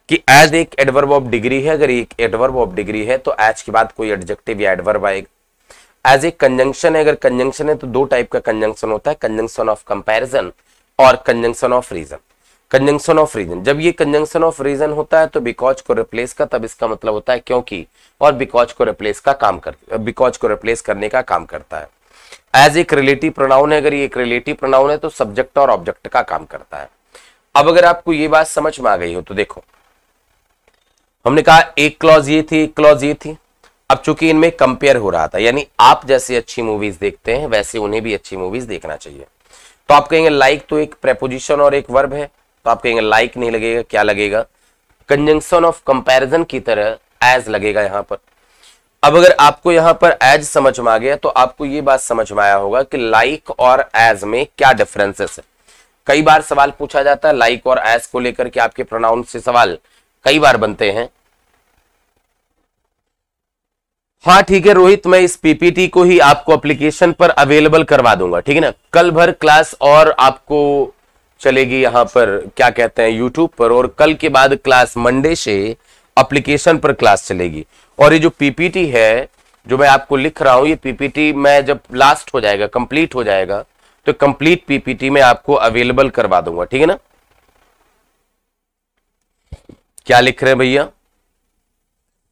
कि एज एक एडवर्ब ऑफ डिग्री है अगर एक एडवर्ब ऑफ डिग्री है तो एज के बाद कोई एडजेक्टिव या एडवर्ब आएगा एज एक कंजंक्शन है अगर कंजंक्शन है तो दो टाइप का कंजंक्शन होता है कंजंक्शन ऑफ कंपेरिजन और conjunction of reason conjunction of reason जब ये कंजंक्शन ऑफ रीजन होता है तो बिकॉज को रिप्लेस का तब इसका मतलब होता है क्योंकि और बिकॉज को रिप्लेस का काम कर बिकॉज को रिप्लेस करने का काम करता है एज एक रिलेटिव प्रोनाउन है अगर ये एक रिलेटिव प्रोनाउन है तो सब्जेक्ट और ऑब्जेक्ट का काम करता है अब अगर आपको ये बात समझ में आ गई हो तो देखो हमने कहा एक क्लॉज ये थी एक क्लॉज ये थी अब चूंकि इनमें कंपेयर हो रहा था यानी आप जैसे अच्छी मूवीज देखते हैं वैसे उन्हें भी अच्छी मूवीज देखना चाहिए तो आप कहेंगे लाइक like तो एक प्रेपोजिशन और एक वर्ब है तो आप कहेंगे लाइक नहीं लगेगा क्या लगेगा कंजंक्शन ऑफ कंपैरिजन की तरह एज लगेगा यहां पर अब अगर आपको यहां पर एज समझ में आ गया तो आपको ये बात समझ में आया होगा कि लाइक like और एज में क्या डिफरेंसेस है कई बार सवाल पूछा जाता है लाइक like और एज को लेकर के आपके प्रोनाउन से सवाल कई बार बनते हैं हाँ ठीक है रोहित मैं इस पीपीटी को ही आपको एप्लीकेशन पर अवेलेबल करवा दूंगा ठीक है ना कल भर क्लास और आपको चलेगी यहां पर क्या कहते हैं यूट्यूब पर और कल के बाद क्लास मंडे से अप्लीकेशन पर क्लास चलेगी और ये जो पीपीटी है जो मैं आपको लिख रहा हूं ये पीपीटी मैं जब लास्ट हो जाएगा कंप्लीट हो जाएगा तो कंप्लीट पीपीटी में आपको अवेलेबल करवा दूंगा ठीक है ना क्या लिख रहे हैं भैया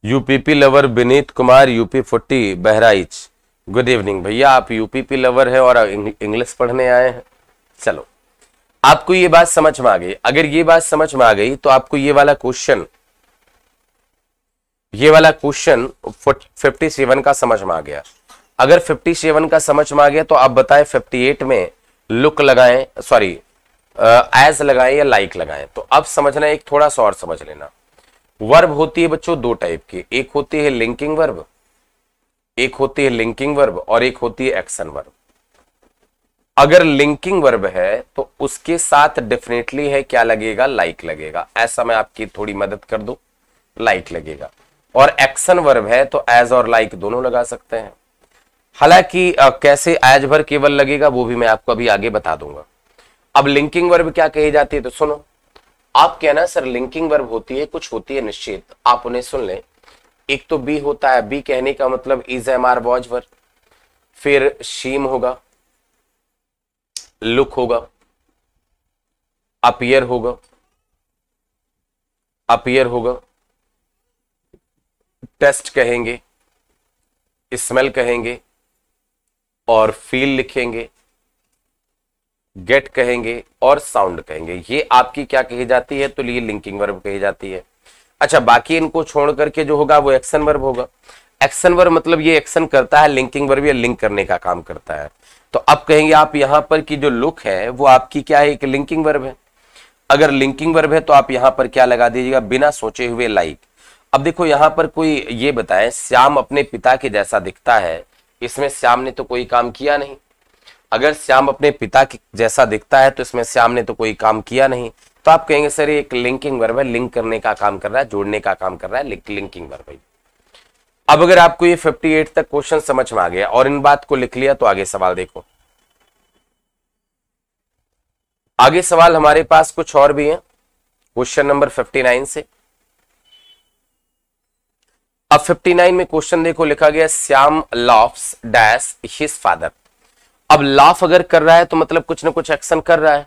UPP lover Vineet Kumar UP forty Bahraich good evening भैया आप यूपीपी लवर है और इंग्लिश पढ़ने आए हैं चलो आपको ये बात समझ में आ गई अगर ये बात समझ में आ गई तो आपको ये वाला क्वेश्चन ये वाला क्वेश्चन फिफ्टी सेवन का समझ में आ गया अगर फिफ्टी सेवन का समझ में आ गया तो आप बताएं फिफ्टी एट में लुक लगाएं सॉरी एज लगाएं या लाइक लगाएं तो अब समझना एक थोड़ा सा और समझ लेना वर्ब होती है बच्चों दो टाइप की एक होती है लिंकिंग वर्ब एक होती है लिंकिंग वर्ब और एक होती है एक्शन वर्ब अगर लिंकिंग वर्ब है तो उसके साथ डेफिनेटली है क्या लगेगा लाइक like लगेगा ऐसा मैं आपकी थोड़ी मदद कर दू लाइक like लगेगा और एक्शन वर्ब है तो एज और लाइक like दोनों लगा सकते हैं हालांकि कैसे एज भर केवल लगेगा वो भी मैं आपको अभी आगे बता दूंगा अब लिंकिंग वर्ब क्या कही जाती है तो सुनो आप कहना सर लिंकिंग वर्ब होती है कुछ होती है निश्चित आप उन्हें सुन लें एक तो बी होता है बी कहने का मतलब is am are was verb फिर शीम होगा लुक होगा अपियर होगा अपियर होगा टेस्ट कहेंगे स्मेल कहेंगे और फील लिखेंगे गेट कहेंगे और साउंड कहेंगे ये आपकी क्या कही जाती है तो ये लिंकिंग वर्ब कही जाती है अच्छा बाकी इनको छोड़ करके जो होगा वो एक्शन वर्ब होगा एक्शन वर्ब मतलब ये एक्शन करता है लिंकिंग वर्ब या लिंक करने का काम करता है तो अब कहेंगे आप यहां पर की जो लुक है वो आपकी क्या है एक लिंकिंग वर्ब है अगर लिंकिंग वर्ब है तो आप यहां पर क्या लगा दीजिएगा बिना सोचे हुए लाइक अब देखो यहां पर कोई ये बताएं श्याम अपने पिता के जैसा दिखता है इसमें श्याम ने तो कोई काम किया नहीं अगर श्याम अपने पिता के जैसा दिखता है तो इसमें श्याम ने तो कोई काम किया नहीं तो आप कहेंगे सर एक लिंकिंग वर्ब है लिंक करने का काम कर रहा है जोड़ने का काम कर रहा है लिंकिंग वर्ब है अब अगर आपको ये 58 तक क्वेश्चन समझ में आ गया और इन बात को लिख लिया तो आगे सवाल देखो आगे सवाल हमारे पास कुछ और भी हैं क्वेश्चन नंबर 59 से अब 59 में क्वेश्चन देखो लिखा गया Shyam laughs dash his father अब लाफ अगर कर रहा है तो मतलब कुछ ना कुछ एक्शन कर रहा है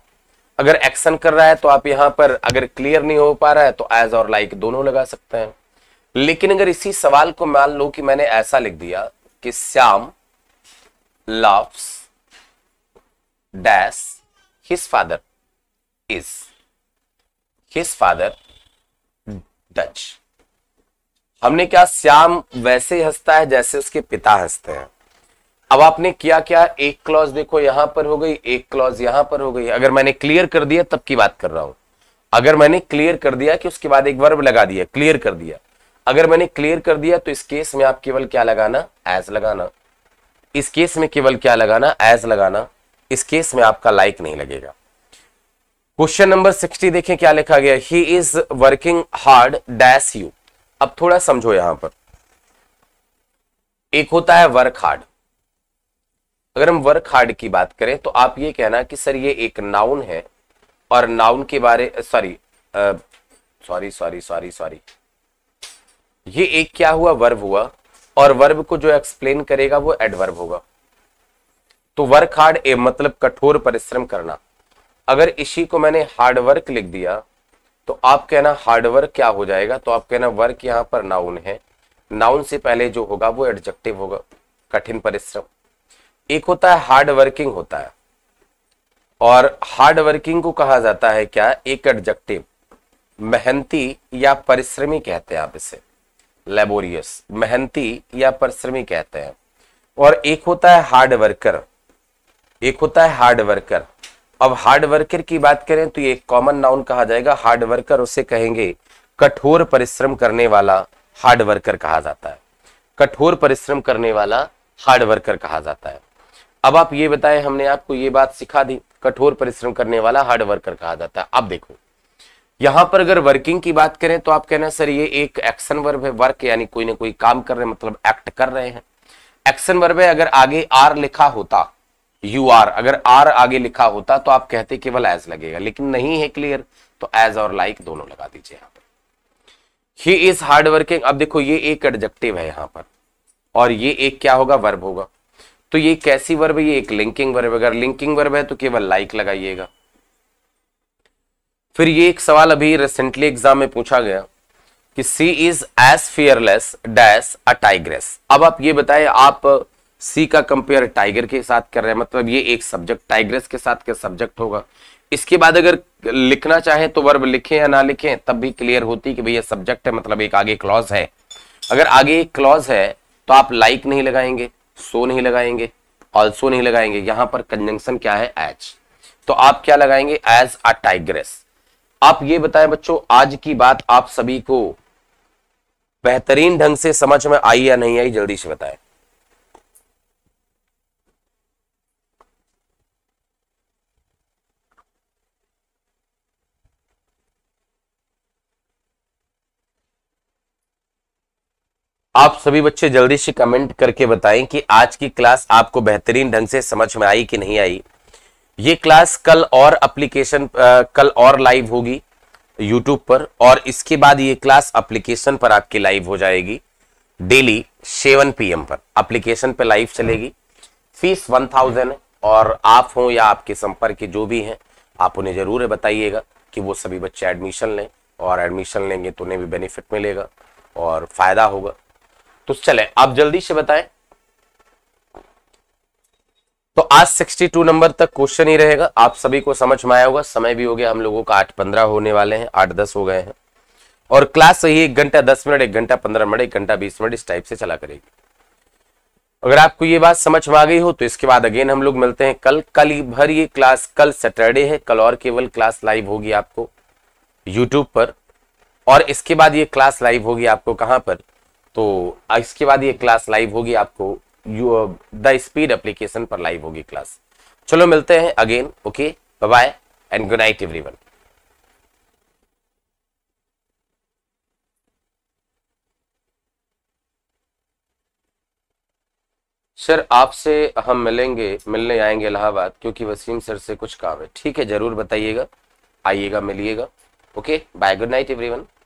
अगर एक्शन कर रहा है तो आप यहां पर अगर क्लियर नहीं हो पा रहा है तो एज और लाइक दोनों लगा सकते हैं लेकिन अगर इसी सवाल को मान लो कि मैंने ऐसा लिख दिया कि Shyam loves dash his father is his father डच हमने क्या श्याम वैसे ही हंसता है जैसे उसके पिता हंसते हैं अब आपने किया क्या एक क्लॉज देखो यहां पर हो गई एक क्लॉज यहां पर हो गई अगर मैंने क्लियर कर दिया तब की बात कर रहा हूं अगर मैंने क्लियर कर दिया कि उसके बाद एक वर्ब लगा दिया क्लियर कर दिया अगर मैंने क्लियर कर दिया तो इस केस में आप केवल क्या लगाना एज लगाना इस केस में केवल क्या लगाना एज लगाना इस केस में आपका लाइक नहीं लगेगा क्वेश्चन नंबर सिक्सटी देखें क्या लिखा गया he is working hard dash you अब थोड़ा समझो यहां पर एक होता है वर्क हार्ड अगर हम वर्क हार्ड की बात करें तो आप ये कहना कि सर ये एक नाउन है और नाउन के बारे sorry sorry sorry sorry sorry ये एक क्या हुआ वर्ब हुआ और वर्ब को जो एक्सप्लेन करेगा वो एडवर्ब होगा तो वर्क हार्ड ए मतलब कठोर परिश्रम करना अगर इसी को मैंने हार्ड वर्क लिख दिया तो आप कहना हार्ड वर्क क्या हो जाएगा तो आप कहना वर्क यहां पर नाउन है नाउन से पहले जो होगा वो एडजेक्टिव होगा कठिन परिश्रम एक होता है हार्ड वर्किंग होता है और हार्ड वर्किंग को कहा जाता है क्या एक एडजेक्टिव मेहनती या परिश्रमी कहते हैं आप इसे लेबोरियस मेहनती या परिश्रमी कहते हैं और एक होता है हार्ड वर्कर एक होता है हार्ड वर्कर अब हार्ड वर्कर की बात करें तो ये कॉमन नाउन कहा जाएगा हार्ड वर्कर उसे कहेंगे कठोर परिश्रम करने वाला हार्ड वर्कर कहा जाता है कठोर परिश्रम करने वाला हार्ड वर्कर कहा जाता है अब आप ये बताएं हमने आपको ये बात सिखा दी कठोर परिश्रम करने वाला हार्ड वर्कर कहा जाता है अब देखो यहां पर अगर वर्किंग की बात करें तो आप कहना सर ये एक एक्शन वर्ब है वर्क यानी कोई ना कोई काम कर रहे हैं मतलब एक्ट कर रहे हैं एक्शन वर्ब है अगर आगे आर लिखा होता यू आर अगर आर आगे लिखा होता तो आप कहते केवल एज लगेगा लेकिन नहीं है क्लियर तो एज और लाइक like दोनों लगा दीजिए यहां पर ही इज हार्ड वर्किंग अब देखो ये एक एडजेक्टिव है यहां पर और ये एक क्या होगा वर्ब होगा तो ये कैसी वर्ब है ये एक लिंकिंग वर्ब अगर लिंकिंग वर्ब है तो केवल लाइक लगाइएगा फिर ये एक सवाल अभी रिसेंटली एग्जाम में पूछा गया कि she is as fearless dash a tigress अब आप ये बताए आप सी का कंपेयर टाइगर के साथ कर रहे हैं मतलब ये एक सब्जेक्ट टाइग्रेस के साथ क्या सब्जेक्ट होगा इसके बाद अगर लिखना चाहे तो वर्ब लिखें या ना लिखें तब भी क्लियर होती कि भैया सब्जेक्ट है मतलब एक आगे क्लॉज है अगर आगे एक क्लॉज है तो आप लाइक like नहीं लगाएंगे सो नहीं लगाएंगे ऑल्सो नहीं लगाएंगे यहां पर कंजंक्शन क्या है एच तो आप क्या लगाएंगे एज अ टाइग्रेस आप ये बताएं बच्चों आज की बात आप सभी को बेहतरीन ढंग से समझ में आई या नहीं आई जल्दी से बताएं आप सभी बच्चे जल्दी से कमेंट करके बताएं कि आज की क्लास आपको बेहतरीन ढंग से समझ में आई कि नहीं आई ये क्लास कल और एप्लीकेशन कल और लाइव होगी यूट्यूब पर और इसके बाद ये क्लास एप्लीकेशन पर आपकी लाइव हो जाएगी डेली सेवन पी पर एप्लीकेशन पर लाइव चलेगी फीस वन थाउजेंड है और आप हो या आपके संपर्क के जो भी हैं आप उन्हें ज़रूर बताइएगा कि वो सभी बच्चे एडमिशन लें और एडमिशन लेंगे तो उन्हें भी बेनिफिट मिलेगा और फ़ायदा होगा तो चले आप जल्दी से बताएं तो आज 62 नंबर तक क्वेश्चन ही रहेगा आप सभी को समझ में आया होगा समय भी हो गया हम लोगों का आठ पंद्रह होने वाले हैं आठ दस हो गए हैं और क्लास सही एक घंटा दस मिनट एक घंटा पंद्रह मिनट एक घंटा बीस मिनट इस टाइप से चला करेगी अगर आपको ये बात समझ में आ गई हो तो इसके बाद अगेन हम लोग मिलते हैं कल कल भर ये क्लास कल सैटरडे है कल और केवल क्लास लाइव होगी आपको यूट्यूब पर और इसके बाद ये क्लास लाइव होगी आपको कहाँ पर तो इसके बाद ये क्लास लाइव होगी आपको द स्पीड एप्लीकेशन पर लाइव होगी क्लास चलो मिलते हैं again okay bye and good night one sir आपसे हम मिलेंगे मिलने आएंगे इलाहाबाद क्योंकि वसीम सर से कुछ काम है ठीक है जरूर बताइएगा आइएगा मिलिएगा okay bye good night everyone